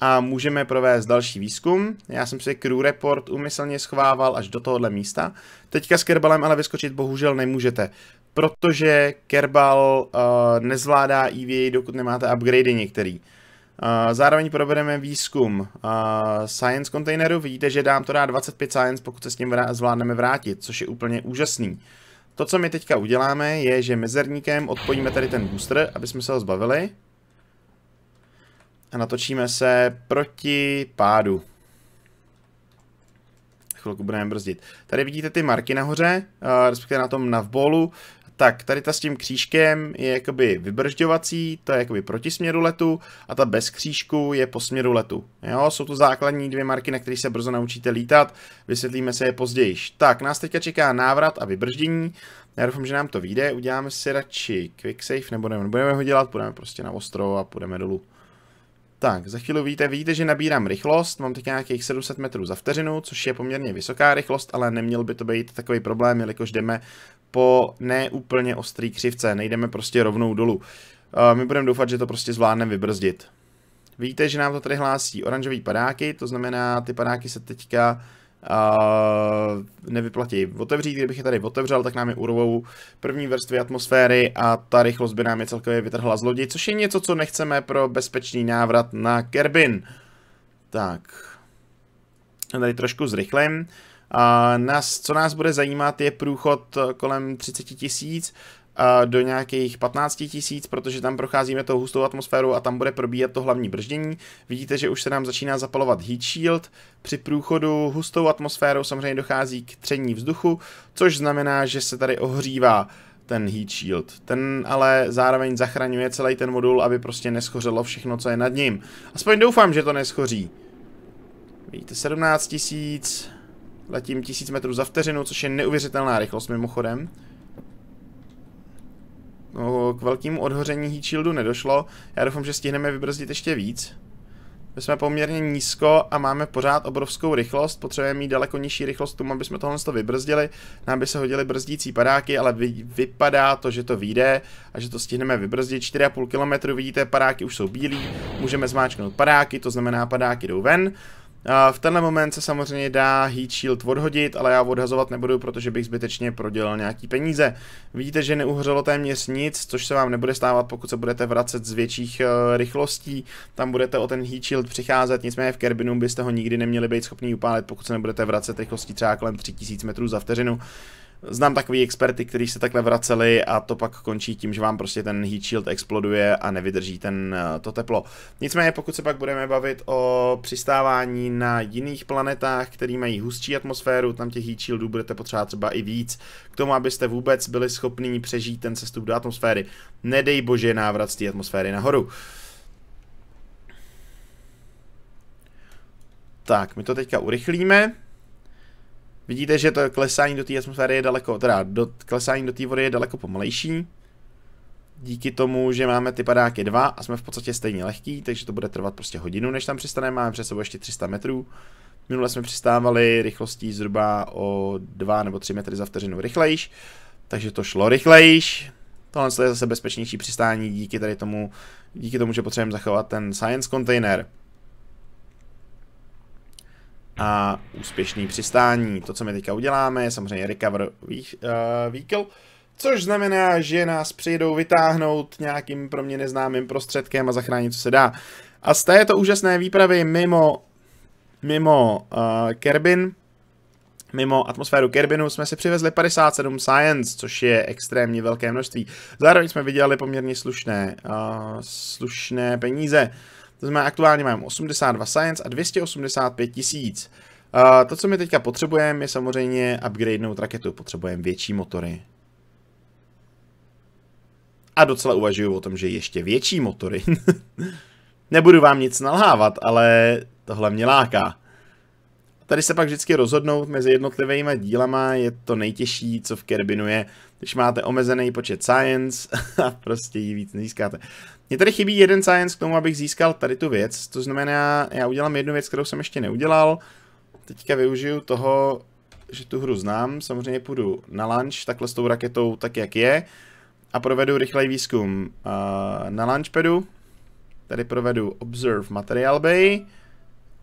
a můžeme provést další výzkum. Já jsem si crew report umyslně schovával až do tohohle místa. Teďka s kerbalem ale vyskočit bohužel nemůžete protože Kerbal uh, nezvládá EVA, dokud nemáte upgradey některý. Uh, zároveň probereme výzkum uh, Science kontejneru. Vidíte, že dám to dá 25 Science, pokud se s ním vrá zvládneme vrátit, což je úplně úžasný. To, co my teďka uděláme, je, že mezerníkem odpojíme tady ten booster, aby jsme se ho zbavili. A natočíme se proti pádu. Chvilku budeme brzdit. Tady vidíte ty marky nahoře, uh, respektive na tom navbolu tak tady ta s tím křížkem je jakoby vybržďovací, to je jakoby proti směru letu a ta bez křížku je po směru letu. Jo, jsou to základní dvě marky, na kterých se brzo naučíte lítat, vysvětlíme se je později. Tak, nás teďka čeká návrat a vybrždění, já doufám, že nám to vyjde, uděláme si radši quick save, nebo nebudeme ho dělat, půjdeme prostě na ostrov a půjdeme dolů. Tak, za chvíli víte, vidíte, že nabírám rychlost, mám teď nějakých 700 metrů za vteřinu, což je poměrně vysoká rychlost, ale neměl by to být takový problém, jelikož jdeme po neúplně ostrý křivce, nejdeme prostě rovnou dolů. My budeme doufat, že to prostě zvládneme vybrzdit. Vidíte, že nám to tady hlásí oranžový padáky, to znamená, ty padáky se teďka nevyplatí otevřít. Kdybych je tady otevřel, tak nám je urvou první vrstvy atmosféry a ta rychlost by nám je celkově vytrhla z lodi, což je něco, co nechceme pro bezpečný návrat na Kerbin. Tak. Tady trošku zrychlím. A nás, co nás bude zajímat, je průchod kolem 30 tisíc, do nějakých 15 tisíc, protože tam procházíme tou hustou atmosféru a tam bude probíhat to hlavní brždění. Vidíte, že už se nám začíná zapalovat heat shield. Při průchodu hustou atmosférou samozřejmě dochází k tření vzduchu, což znamená, že se tady ohřívá ten heat shield. Ten ale zároveň zachraňuje celý ten modul, aby prostě neschořelo všechno, co je nad ním. Aspoň doufám, že to neschoří. Vidíte, 17 tisíc, letím 1000 metrů za vteřinu, což je neuvěřitelná rychlost mimochodem. No, k velkému odhoření heat shieldu nedošlo. Já doufám, že stihneme vybrzdit ještě víc. My jsme poměrně nízko a máme pořád obrovskou rychlost, potřebujeme mít daleko nižší rychlost tomu, aby jsme tohle to vybrzdili. Nám by se hodili brzdící padáky, ale vy, vypadá to, že to vyjde a že to stihneme vybrzdit. 4,5 km, vidíte, padáky už jsou bílí, můžeme zmáčknout padáky, to znamená padáky jdou ven. V tenhle moment se samozřejmě dá Heat Shield odhodit, ale já odhazovat nebudu, protože bych zbytečně prodělal nějaký peníze. Vidíte, že neuhořelo téměř nic, což se vám nebude stávat, pokud se budete vracet z větších eh, rychlostí. Tam budete o ten Heat Shield přicházet, nicméně v Kerbinu byste ho nikdy neměli být schopni upálit, pokud se nebudete vracet rychlostí třeba kolem 3000 metrů za vteřinu. Znám takový experty, kteří se takhle vraceli a to pak končí tím, že vám prostě ten heat shield exploduje a nevydrží ten, eh, to teplo. Nicméně pokud se pak budeme bavit o přistávání na jiných planetách, které mají hustší atmosféru, tam těch heat shieldů budete potřebovat třeba i víc, k tomu, abyste vůbec byli schopni přežít ten sestup do atmosféry. Nedej bože návrat z té atmosféry nahoru. Tak, my to teďka urychlíme. Vidíte, že to klesání do té atmosféry je daleko, teda do, klesání do té vody je daleko pomalejší. Díky tomu, že máme ty padáky dva a jsme v podstatě stejně lehký, takže to bude trvat prostě hodinu, než tam přistaneme, máme přes sebou ještě 300 metrů. Minule jsme přistávali rychlostí zhruba o 2 nebo 3 metry za vteřinu rychlejš, takže to šlo rychlejš. Tohle je zase bezpečnější přistání díky tady tomu, díky tomu, že potřebujeme zachovat ten science container a úspěšný přistání. To, co my teďka uděláme, je samozřejmě recover eh, vehicle, což znamená, že nás přijdou vytáhnout nějakým pro mě neznámým prostředkem a zachránit, co se dá. A z této úžasné výpravy mimo, mimo uh, Kerbin, Mimo atmosféru Kerbinu jsme si přivezli 57 Science, což je extrémně velké množství. Zároveň jsme vydělali poměrně slušné, uh, slušné peníze. Uh, to znamená, aktuálně mám 82 science a 285 tisíc. Uh, to, co my teďka potřebujeme, je samozřejmě upgradenout raketu. Potřebujeme větší motory. A docela uvažuju o tom, že ještě větší motory. Nebudu vám nic nalhávat, ale tohle mě láká. Tady se pak vždycky rozhodnout mezi jednotlivými dílama je to nejtěžší, co v Kerbinu je když máte omezený počet science a prostě ji víc nezískáte. Mně tady chybí jeden science k tomu, abych získal tady tu věc, to znamená, já udělám jednu věc, kterou jsem ještě neudělal, teďka využiju toho, že tu hru znám, samozřejmě půjdu na lunch, takhle s tou raketou tak, jak je, a provedu rychlej výzkum eh, na launchpadu, tady provedu observe material bay,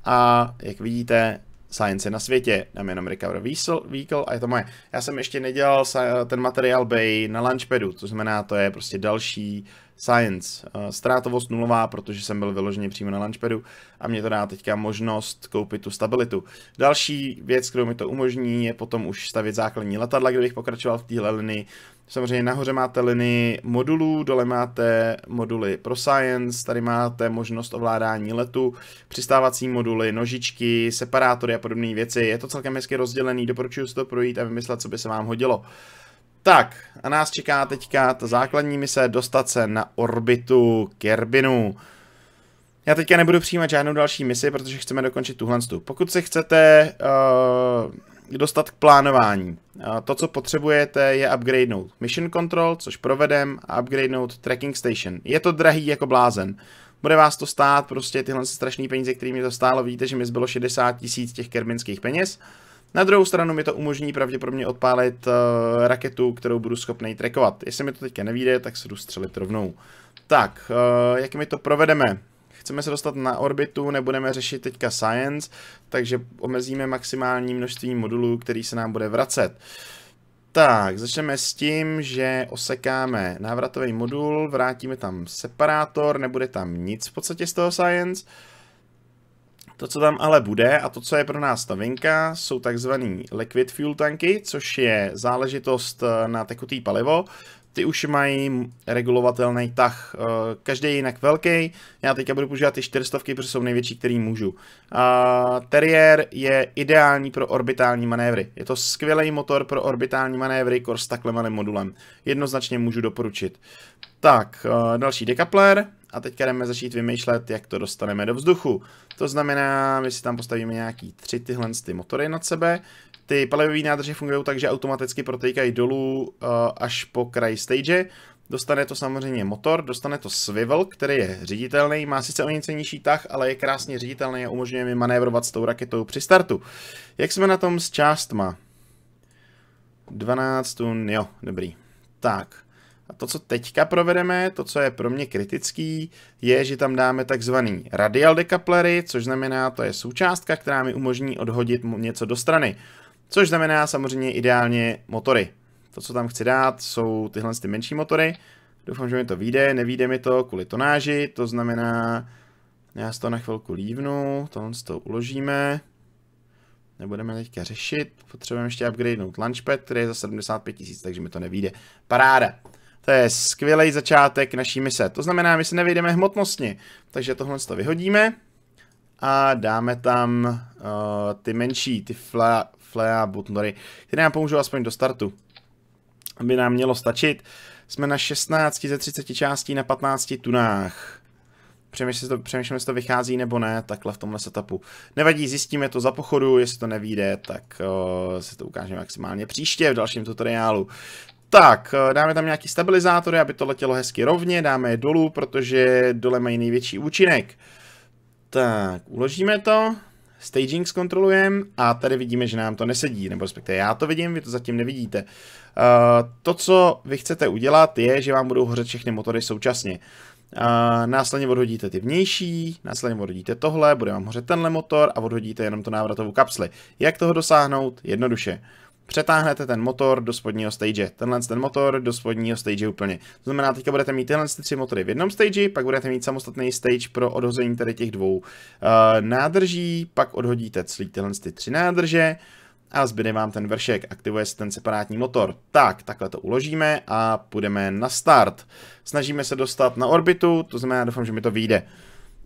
a jak vidíte, Science na světě, dám jenom Recover Vehicle a je to moje. Já jsem ještě nedělal ten materiál Bay na Launchpadu, to znamená, to je prostě další Science. Eh, ztrátovost nulová, protože jsem byl vyloženě přímo na Launchpadu a mě to dá teďka možnost koupit tu stabilitu. Další věc, kterou mi to umožní, je potom už stavět základní letadla, kdybych pokračoval v téhle linii. Samozřejmě nahoře máte linii modulů, dole máte moduly pro science, tady máte možnost ovládání letu, přistávací moduly, nožičky, separátory a podobné věci. Je to celkem hezky rozdělený, doporučuji si to projít a vymyslet, co by se vám hodilo. Tak, a nás čeká teďka ta základní mise dostat se na orbitu Kerbinu. Já teďka nebudu přijímat žádnou další misi, protože chceme dokončit tuhle stu. Pokud se chcete uh, dostat k plánování, uh, to, co potřebujete, je upgradenout Mission Control, což provedem, a upgradenout Tracking Station. Je to drahý jako blázen. Bude vás to stát prostě tyhle strašné peníze, kterými to stálo. Vidíte, že mi zbylo 60 tisíc těch kerminských peněz. Na druhou stranu mi to umožní pravděpodobně odpálit uh, raketu, kterou budu schopný trackovat. Jestli mi to teďka nevíde, tak se jdu střelit rovnou. Tak, uh, jak mi to provedeme? chceme se dostat na orbitu, nebudeme řešit teďka science, takže omezíme maximální množství modulů, který se nám bude vracet. Tak, začneme s tím, že osekáme návratový modul, vrátíme tam separátor, nebude tam nic v podstatě z toho science. To, co tam ale bude a to, co je pro nás novinka, jsou takzvaný liquid fuel tanky, což je záležitost eh, na tekutý palivo ty už mají regulovatelný tah. Eh, každý je jinak velký, já teďka budu používat ty čtyřstovky, protože jsou největší, který můžu. A Terrier je ideální pro orbitální manévry. Je to skvělý motor pro orbitální manévry kor s takhle modulem. Jednoznačně můžu doporučit. Tak, eh, další dekapler. A teďka jdeme začít vymýšlet, jak to dostaneme do vzduchu. To znamená, my si tam postavíme nějaký tři tyhle ty motory nad sebe, ty palivové nádrže fungují tak, že automaticky protékají dolů eh, až po kraj stage. Dostane to samozřejmě motor, dostane to swivel, který je říditelný, má sice o něco nižší tah, ale je krásně říditelný a umožňuje mi manévrovat s tou raketou při startu. Jak jsme na tom s částma? 12 tun, jo, dobrý. Tak. A to, co teďka provedeme, to, co je pro mě kritický, je, že tam dáme takzvaný radial decouplery, což znamená, to je součástka, která mi umožní odhodit něco do strany. Což znamená samozřejmě ideálně motory. To, co tam chci dát, jsou tyhle ty menší motory. Doufám, že mi to vyjde, nevíde mi to kvůli tonáži, to znamená, já z to na chvilku lívnu, tohle z toho uložíme. Nebudeme teďka řešit, potřebujeme ještě upgradenout Launchpad, který je za 75 tisíc, takže mi to nevíde. Paráda! To je skvělý začátek naší mise. To znamená, my se nevejdeme hmotnostně, takže tohle to vyhodíme a dáme tam uh, ty menší, ty fla, rifle a butnory, které nám pomůžou aspoň do startu. Aby nám mělo stačit, jsme na 16 ze 30 částí na 15 tunách. Přemýšlím, to, přemýšlím, jestli to vychází nebo ne, takhle v tomhle setupu. Nevadí, zjistíme to za pochodu, jestli to nevíde, tak uh, si to ukážeme maximálně příště v dalším tutoriálu. Tak, eh, dáme tam nějaký stabilizátory, aby to letělo hezky rovně, dáme je dolů, protože dole mají největší účinek. Tak, uložíme to staging zkontrolujeme a tady vidíme, že nám to nesedí, nebo respektive já to vidím, vy to zatím nevidíte. Uh, to, co vy chcete udělat, je, že vám budou hořet všechny motory současně. Uh, následně odhodíte ty vnější, následně odhodíte tohle, bude vám hořet tenhle motor a odhodíte jenom to návratovou kapsli. Jak toho dosáhnout? Jednoduše přetáhnete ten motor do spodního stage, tenhle ten motor do spodního stage úplně. To znamená, teďka budete mít tyhle tři motory v jednom stage, pak budete mít samostatný stage pro odhození tady těch dvou uh, nádrží, pak odhodíte celý tyhle tři nádrže a zbyde vám ten vršek, aktivuje se ten separátní motor. Tak, takhle to uložíme a půjdeme na start. Snažíme se dostat na orbitu, to znamená, doufám, že mi to vyjde.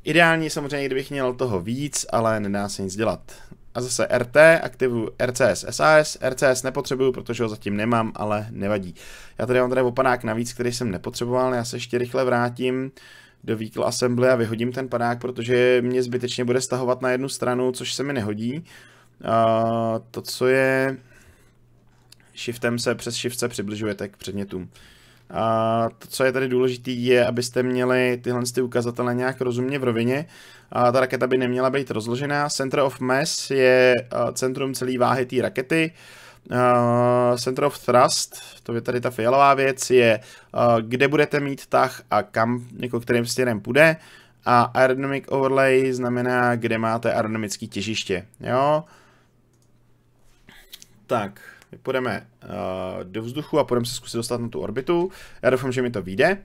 Ideální samozřejmě, kdybych měl toho víc, ale nedá se nic dělat a zase RT, aktivuju RCS SAS, RCS nepotřebuju, protože ho zatím nemám, ale nevadí. Já tady mám tady opanák navíc, který jsem nepotřeboval, já se ještě rychle vrátím do Vehicle Assembly a vyhodím ten padák, protože mě zbytečně bude stahovat na jednu stranu, což se mi nehodí. Uh, to, co je... Shiftem se přes shift se přibližujete k předmětům. A to, co je tady důležité, je, abyste měli tyhle ty ukazatele nějak rozumně v rovině. A ta raketa by neměla být rozložená. Center of mass je centrum celé váhy té rakety. Uh, center of Thrust, to je tady ta fialová věc, je uh, kde budete mít tah a kam, jako kterým směrem půjde. A aerodynamic overlay znamená, kde máte aerodynamické těžiště. Jo? Tak, my půjdeme uh, do vzduchu a půjdeme se zkusit dostat na tu orbitu. Já doufám, že mi to vyjde.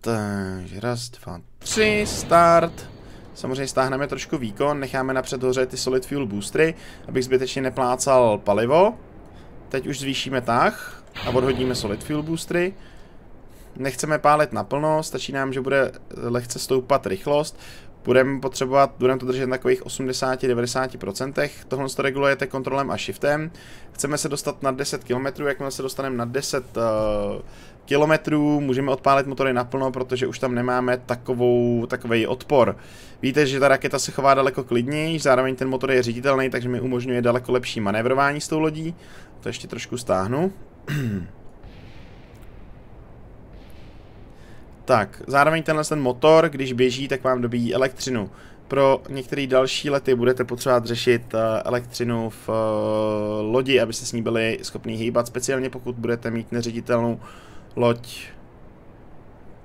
Takže raz, dva, tři, start. Samozřejmě stáhneme trošku výkon, necháme napřed hoře ty solid fuel boostery, abych zbytečně neplácal palivo. Teď už zvýšíme tah a odhodíme solid fuel boostery. Nechceme pálit naplno, stačí nám, že bude lehce stoupat rychlost budeme potřebovat, budeme to držet na takových 80-90%, tohle to regulujete kontrolem a shiftem, chceme se dostat na 10 km, jakmile se dostaneme na 10 uh, eh, kilometrů, můžeme odpálit motory naplno, protože už tam nemáme takovou, takový odpor. Víte, že ta raketa se chová daleko klidněji, zároveň ten motor je řiditelný, takže mi umožňuje daleko lepší manévrování s tou lodí. To ještě trošku stáhnu. Tak, zároveň tenhle ten motor, když běží, tak vám dobíjí elektřinu. Pro některé další lety budete potřebovat řešit eh, elektřinu v eh, lodi, abyste s ní byli schopni hýbat, speciálně pokud budete mít neředitelnou loď.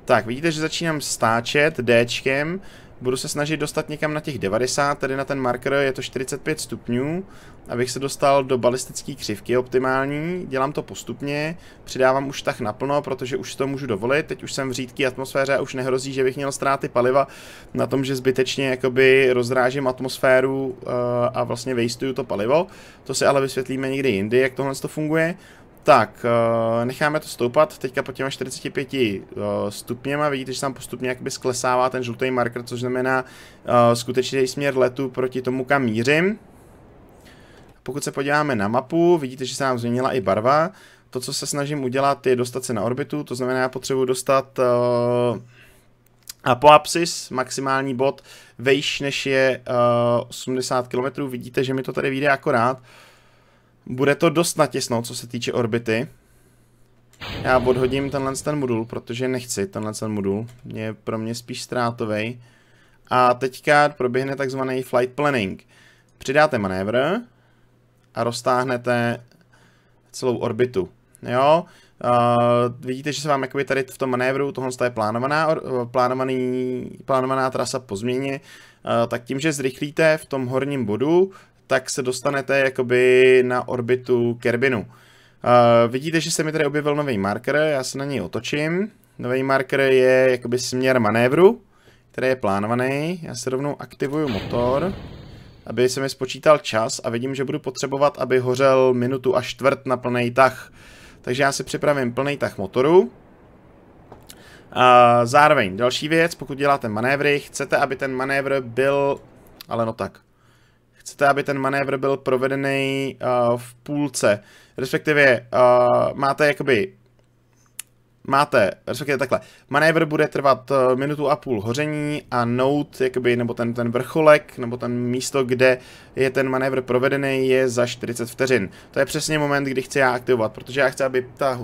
Tak, vidíte, že začínám stáčet Dčkem. Budu se snažit dostat někam na těch 90, tedy na ten marker je to 45 stupňů, abych se dostal do balistické křivky optimální. Dělám to postupně, přidávám už tak naplno, protože už to můžu dovolit. Teď už jsem v řídké atmosféře a už nehrozí, že bych měl ztráty paliva na tom, že zbytečně jakoby rozrážím atmosféru eh, a vlastně vejstuju to palivo. To si ale vysvětlíme někdy jindy, jak tohle to funguje. Tak, eh, necháme to stoupat, teďka po těma 45 eh, stupněma, vidíte, že tam postupně jakoby sklesává ten žlutý marker, což znamená eh, skutečný směr letu proti tomu, kam mířím. Pokud se podíváme na mapu, vidíte, že se nám změnila i barva. To, co se snažím udělat, je dostat se na orbitu, to znamená, já potřebuji dostat uh, apoapsis, maximální bod, vejš než je uh, 80 km. Vidíte, že mi to tady vyjde akorát. Uh, bude to dost natěsno, co se týče orbity. Já odhodím tenhle ten modul, protože nechci tenhle ten modul. Je pro mě spíš ztrátový. A teďka proběhne takzvaný flight planning. Přidáte manévr a roztáhnete celou orbitu. Jo, uh, vidíte, že se vám jakoby tady v tom manévru, tohle je plánovaná, or, plánovaný, plánovaná trasa po změně, uh, tak tím, že zrychlíte v tom horním bodu, tak se dostanete jakoby na orbitu Kerbinu. Uh, vidíte, že se mi tady objevil nový marker, já se na něj otočím. Nový marker je jakoby směr manévru, který je plánovaný. Já se rovnou aktivuju motor, aby se mi spočítal čas a vidím, že budu potřebovat, aby hořel minutu a čtvrt na plný tah. Takže já si připravím plný tah motoru. Uh, zároveň další věc, pokud děláte manévry, chcete, aby ten manévr byl, ale no tak, chcete, aby ten manévr byl provedený uh, v půlce. Respektive uh, máte jakoby máte, respektive takhle, manévr bude trvat eh, minutu a půl hoření a nout, jakoby, nebo ten, ten vrcholek, nebo ten místo, kde je ten manévr provedený, je za 40 vteřin. To je přesně moment, kdy chci já aktivovat, protože já chci, aby ta,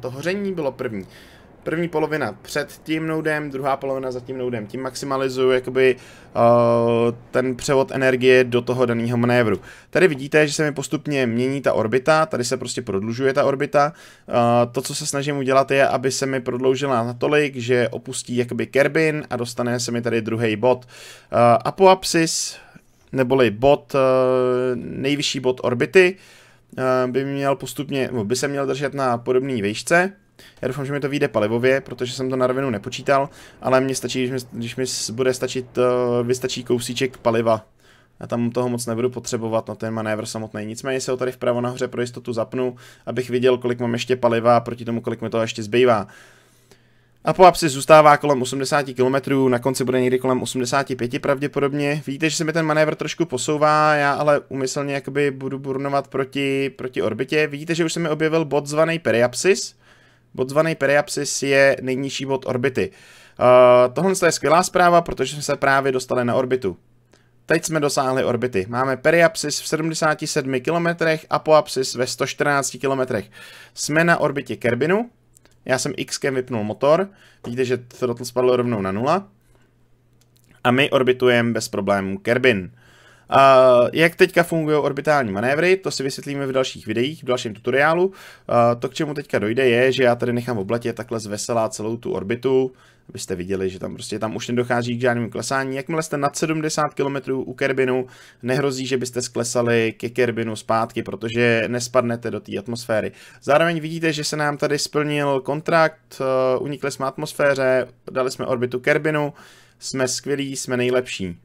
to hoření bylo první. První polovina před tím noudem, druhá polovina za tím noudem. Tím maximalizuju jakoby uh, ten převod energie do toho daného manévru. Tady vidíte, že se mi postupně mění ta orbita, tady se prostě prodlužuje ta orbita. Uh, to, co se snažím udělat, je, aby se mi prodloužila natolik, že opustí jakoby kerbin a dostane se mi tady druhý bod. Uh, apoapsis, neboli bod, uh, nejvyšší bod orbity, uh, by měl postupně, by se měl držet na podobné výšce. Já doufám, že mi to vyjde palivově, protože jsem to na rovinu nepočítal, ale mně stačí, když mi, když mi bude stačit, uh, vystačí kousíček paliva. Já tam toho moc nebudu potřebovat na no, ten manévr samotný. Nicméně se ho tady vpravo nahoře pro jistotu zapnu, abych viděl, kolik mám ještě paliva a proti tomu, kolik mi toho ještě zbývá. A po apsi zůstává kolem 80 km, na konci bude někdy kolem 85 pravděpodobně. Vidíte, že se mi ten manévr trošku posouvá, já ale umyslně jakoby budu burnovat proti, proti orbitě. Vidíte, že už se mi objevil bod zvaný Periapsis Bod zvaný periapsis je nejnižší bod orbity. Uh, tohle je skvělá zpráva, protože jsme se právě dostali na orbitu. Teď jsme dosáhli orbity. Máme periapsis v 77 km, apoapsis ve 114 km. Jsme na orbitě Kerbinu. Já jsem x vypnul motor. Vidíte, že throttle spadl rovnou na nula. A my orbitujeme bez problémů Kerbin. Uh, jak teďka fungují orbitální manévry, to si vysvětlíme v dalších videích, v dalším tutoriálu. Uh, to, k čemu teďka dojde, je, že já tady nechám oblatě takhle zveselá celou tu orbitu, abyste viděli, že tam prostě tam už nedochází k žádnému klesání. Jakmile jste nad 70 km u Kerbinu, nehrozí, že byste sklesali ke Kerbinu zpátky, protože nespadnete do té atmosféry. Zároveň vidíte, že se nám tady splnil kontrakt, uh, unikli jsme atmosféře, dali jsme orbitu Kerbinu, jsme skvělí, jsme nejlepší.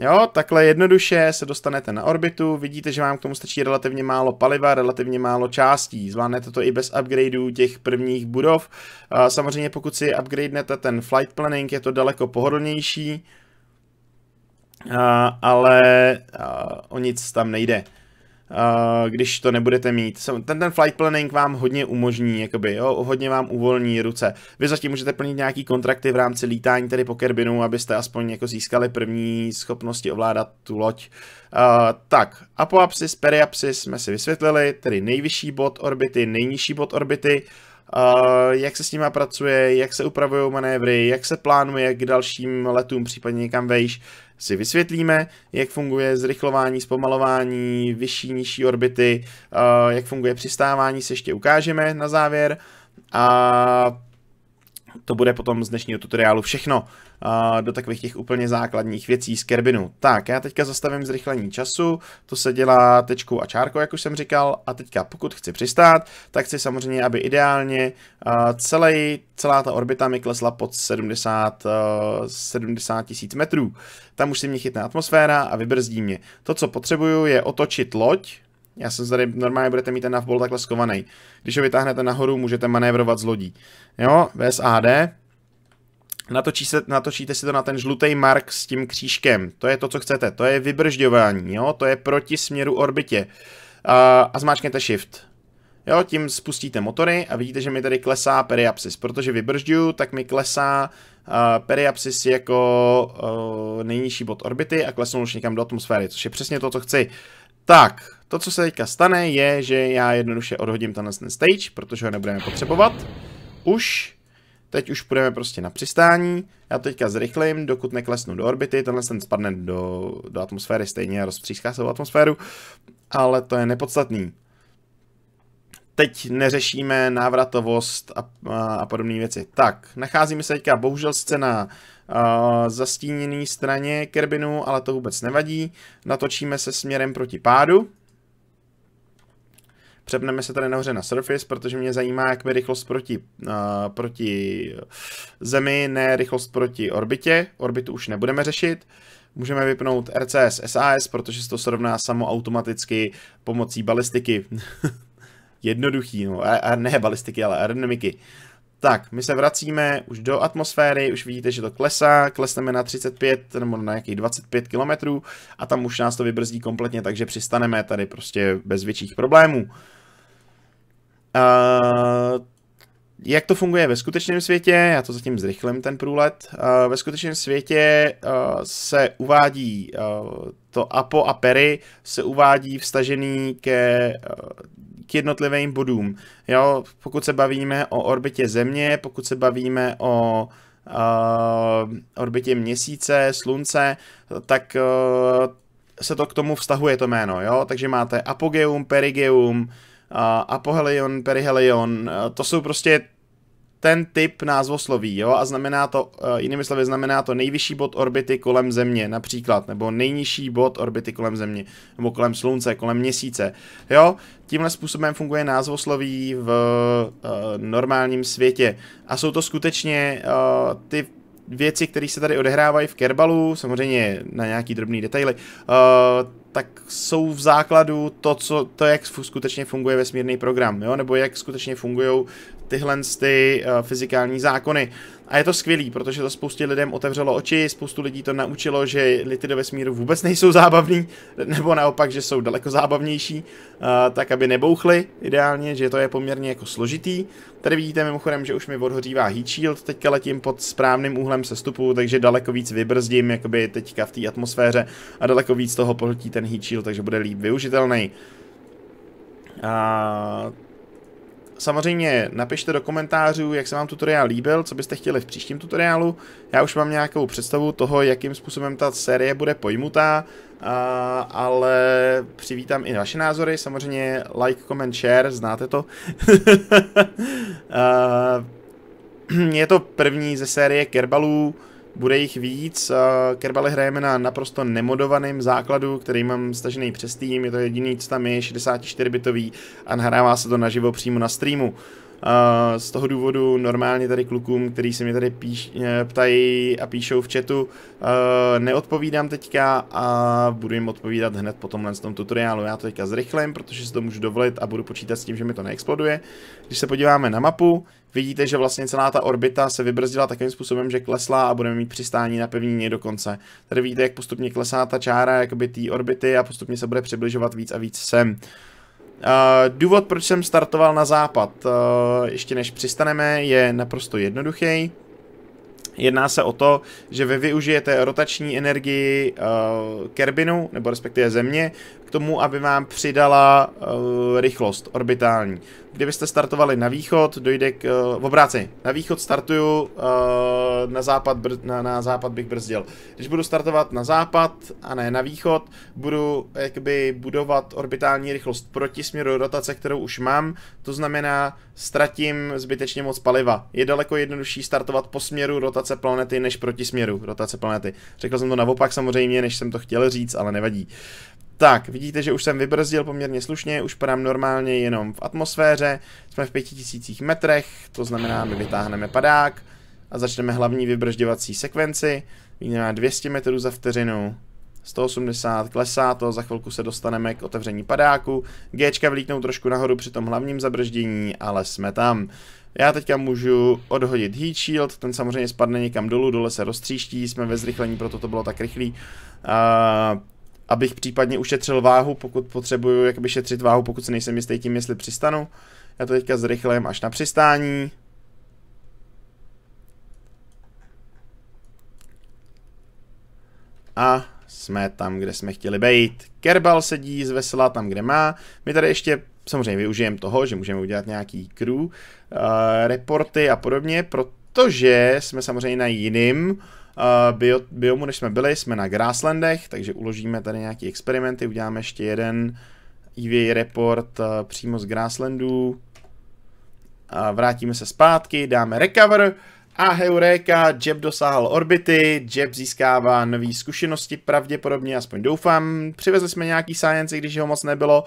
Jo, takhle jednoduše se dostanete na orbitu, vidíte, že vám k tomu stačí relativně málo paliva, relativně málo částí, zvládnete to i bez upgradeů těch prvních budov. Samozřejmě pokud si upgradenete ten flight planning, je to daleko pohodlnější, ale o nic tam nejde když to nebudete mít. Ten, ten flight planning vám hodně umožní, jakoby, jo, hodně vám uvolní ruce. Vy zatím můžete plnit nějaký kontrakty v rámci lítání tady po Kerbinu, abyste aspoň jako získali první schopnosti ovládat tu loď. Uh, tak, apoapsis, periapsis jsme si vysvětlili, tedy nejvyšší bod orbity, nejnižší bod orbity. Uh, jak se s nima pracuje, jak se upravují manévry, jak se plánuje k dalším letům, případně někam vejš, si vysvětlíme, jak funguje zrychlování, zpomalování, vyšší, nižší orbity, jak funguje přistávání, se ještě ukážeme na závěr. A to bude potom z dnešního tutoriálu všechno do takových těch úplně základních věcí z Kerbinu. Tak, já teďka zastavím zrychlení času, to se dělá tečku a čárkou, jak už jsem říkal, a teďka pokud chci přistát, tak chci samozřejmě, aby ideálně celý, celá ta orbita mi klesla pod 70 70 tisíc metrů. Tam už si mě chytne atmosféra a vybrzdí mě. To, co potřebuju, je otočit loď, já jsem tady, normálně budete mít ten navbol takhle skovaný. Když ho vytáhnete nahoru, můžete manévrovat z lodí. Jo, VSAD. Natočí se, natočíte si to na ten žlutý mark s tím křížkem. To je to, co chcete. To je vybržďování, jo? To je proti směru orbitě. A, a zmáčkněte shift. Jo, tím spustíte motory a vidíte, že mi tady klesá periapsis. Protože vybržďuju, tak mi klesá uh, periapsis jako uh, nejnižší bod orbity a klesnu už někam do atmosféry, což je přesně to, co chci. Tak, to, co se teďka stane, je, že já jednoduše odhodím tenhle ten stage, protože ho nebudeme potřebovat. Už. Teď už půjdeme prostě na přistání. Já teďka zrychlím, dokud neklesnu do orbity. Tenhle ten spadne do, do atmosféry stejně, rozpříská se o atmosféru. Ale to je nepodstatný teď neřešíme návratovost a, a, a podobné věci. Tak, nacházíme se teďka bohužel scéna na uh, zastíněné straně kerbinu, ale to vůbec nevadí. Natočíme se směrem proti pádu. Přepneme se tady nahoře na Surface, protože mě zajímá, jak mi rychlost proti, uh, proti Zemi, ne rychlost proti orbitě. Orbitu už nebudeme řešit. Můžeme vypnout RCS SAS, protože se to srovná samo automaticky pomocí balistiky. Jednoduchý, no, a, a ne balistiky, ale aerodynamiky. Tak, my se vracíme už do atmosféry, už vidíte, že to klesá, klesneme na 35 nebo na nějakých 25 km a tam už nás to vybrzdí kompletně, takže přistaneme tady prostě bez větších problémů. Eh, jak to funguje ve skutečném světě, já to zatím zrychlím ten průlet, uh, ve skutečném světě uh, se uvádí uh, to APO a PERI se uvádí vstažený ke, k jednotlivým bodům. Jo, pokud se bavíme o orbitě Země, pokud se bavíme o uh, orbitě Měsíce, Slunce, tak uh, se to k tomu vztahuje to jméno, jo? Takže máte apogeum, perigeum, uh, Apohelion, Perihelion, to jsou prostě ten typ názvosloví, jo, a znamená to, e, jinými slovy, znamená to nejvyšší bod orbity kolem Země, například, nebo nejnižší bod orbity kolem Země, nebo kolem Slunce, kolem Měsíce, jo, tímhle způsobem funguje názvosloví v uh, normálním světě a jsou to skutečně uh, ty věci, které se tady odehrávají v Kerbalu, samozřejmě na nějaký drobný detaily, uh, tak jsou v základu to, co, to jak skutečně funguje vesmírný program, jo? nebo jak skutečně fungují tyhle ty, uh, fyzikální zákony. Uh, a je to skvělý, protože to spoustě lidem otevřelo oči, spoustu lidí to naučilo, že lity do vesmíru vůbec nejsou zábavní, nebo naopak, že jsou daleko zábavnější, tak aby nebouchly ideálně, že to je poměrně jako složitý. Tady vidíte mimochodem, že už mi odhořívá heat shield, teďka letím pod správným úhlem sestupu, takže daleko víc vybrzdím jakoby teďka v té atmosféře a daleko víc toho pohltí ten heat shield, takže bude líp využitelný. A Samozřejmě napište do komentářů, jak se vám tutoriál líbil, co byste chtěli v příštím tutoriálu. Já už mám nějakou představu toho, jakým způsobem ta série bude pojmutá, a, ale přivítám i vaše názory. Samozřejmě like, comment, share, znáte to. a, je to první ze série Kerbalů bude jich víc. Kerbaly hrajeme na naprosto nemodovaném základu, který mám stažený přes tým, je to jediný, co tam je, 64-bitový a nahrává se to naživo přímo na streamu. Z toho důvodu normálně tady klukům, který se mě tady píš, eh, ptají a píšou v chatu, eh, neodpovídám teďka a budu jim odpovídat hned po tomhle tom tutoriálu. Já to teďka zrychlím, protože si to můžu dovolit a budu počítat s tím, že mi to neexploduje. Když se podíváme na mapu, vidíte, že vlastně celá ta orbita se vybrzdila takovým způsobem, že klesla a budeme mít přistání na pevnině dokonce. Tady vidíte, jak postupně klesá ta čára té orbity a postupně se bude přibližovat víc a víc sem. Eh, důvod, proč jsem startoval na západ, eh, ještě než přistaneme, je naprosto jednoduchý. Jedná se o to, že vy využijete rotační energii uh, Kerbinu, nebo respektive Země, k tomu, aby vám přidala uh, rychlost orbitální kdybyste startovali na východ, dojde k uh, eh, obrácení. Na východ startuju, uh, na, západ br- na, na západ bych brzdil. Když budu startovat na západ a ne na východ, budu jakby budovat orbitální rychlost proti směru rotace, kterou už mám. To znamená, ztratím zbytečně moc paliva. Je daleko jednodušší startovat po směru rotace planety než proti směru rotace planety. Řekl jsem to naopak samozřejmě, než jsem to chtěl říct, ale nevadí. Tak, vidíte, že už jsem vybrzdil poměrně slušně, už padám normálně jenom v atmosféře, jsme v 5000 metrech, to znamená, my vytáhneme padák a začneme hlavní vybržďovací sekvenci, Víme na 200 metrů za vteřinu, 180 klesá to, za chvilku se dostaneme k otevření padáku, Gčka vlítnou trošku nahoru při tom hlavním zabrždění, ale jsme tam. Já teďka můžu odhodit heat shield, ten samozřejmě spadne někam dolů, dole se roztříští, jsme ve zrychlení, proto to bylo tak rychlý. Uh, abych případně ušetřil váhu, pokud potřebuju jakoby šetřit váhu, pokud se nejsem jistý tím, jestli přistanu. Já to teďka zrychlím až na přistání. A jsme tam, kde jsme chtěli být. Kerbal sedí z vesela tam, kde má. My tady ještě samozřejmě využijeme toho, že můžeme udělat nějaký crew, uh, reporty a podobně, protože jsme samozřejmě na jiným bio, biomu, než jsme byli, jsme na Grasslandech, takže uložíme tady nějaké experimenty, uděláme ještě jeden EVA report eh, přímo z Grasslandů. A vrátíme se zpátky, dáme recover a heuréka, Jeb dosáhl orbity, Jeb získává nové zkušenosti, pravděpodobně, aspoň doufám. Přivezli jsme nějaký science, i když ho moc nebylo,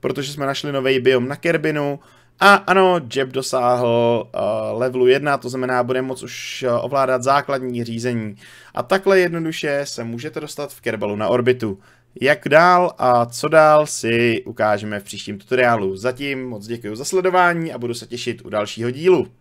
protože jsme našli nový biom na Kerbinu. A ano, Jeb dosáhl uh, levelu 1, to znamená, bude moc už uh, ovládat základní řízení. A takhle jednoduše se můžete dostat v Kerbalu na orbitu. Jak dál a co dál si ukážeme v příštím tutoriálu. Zatím moc děkuji za sledování a budu se těšit u dalšího dílu.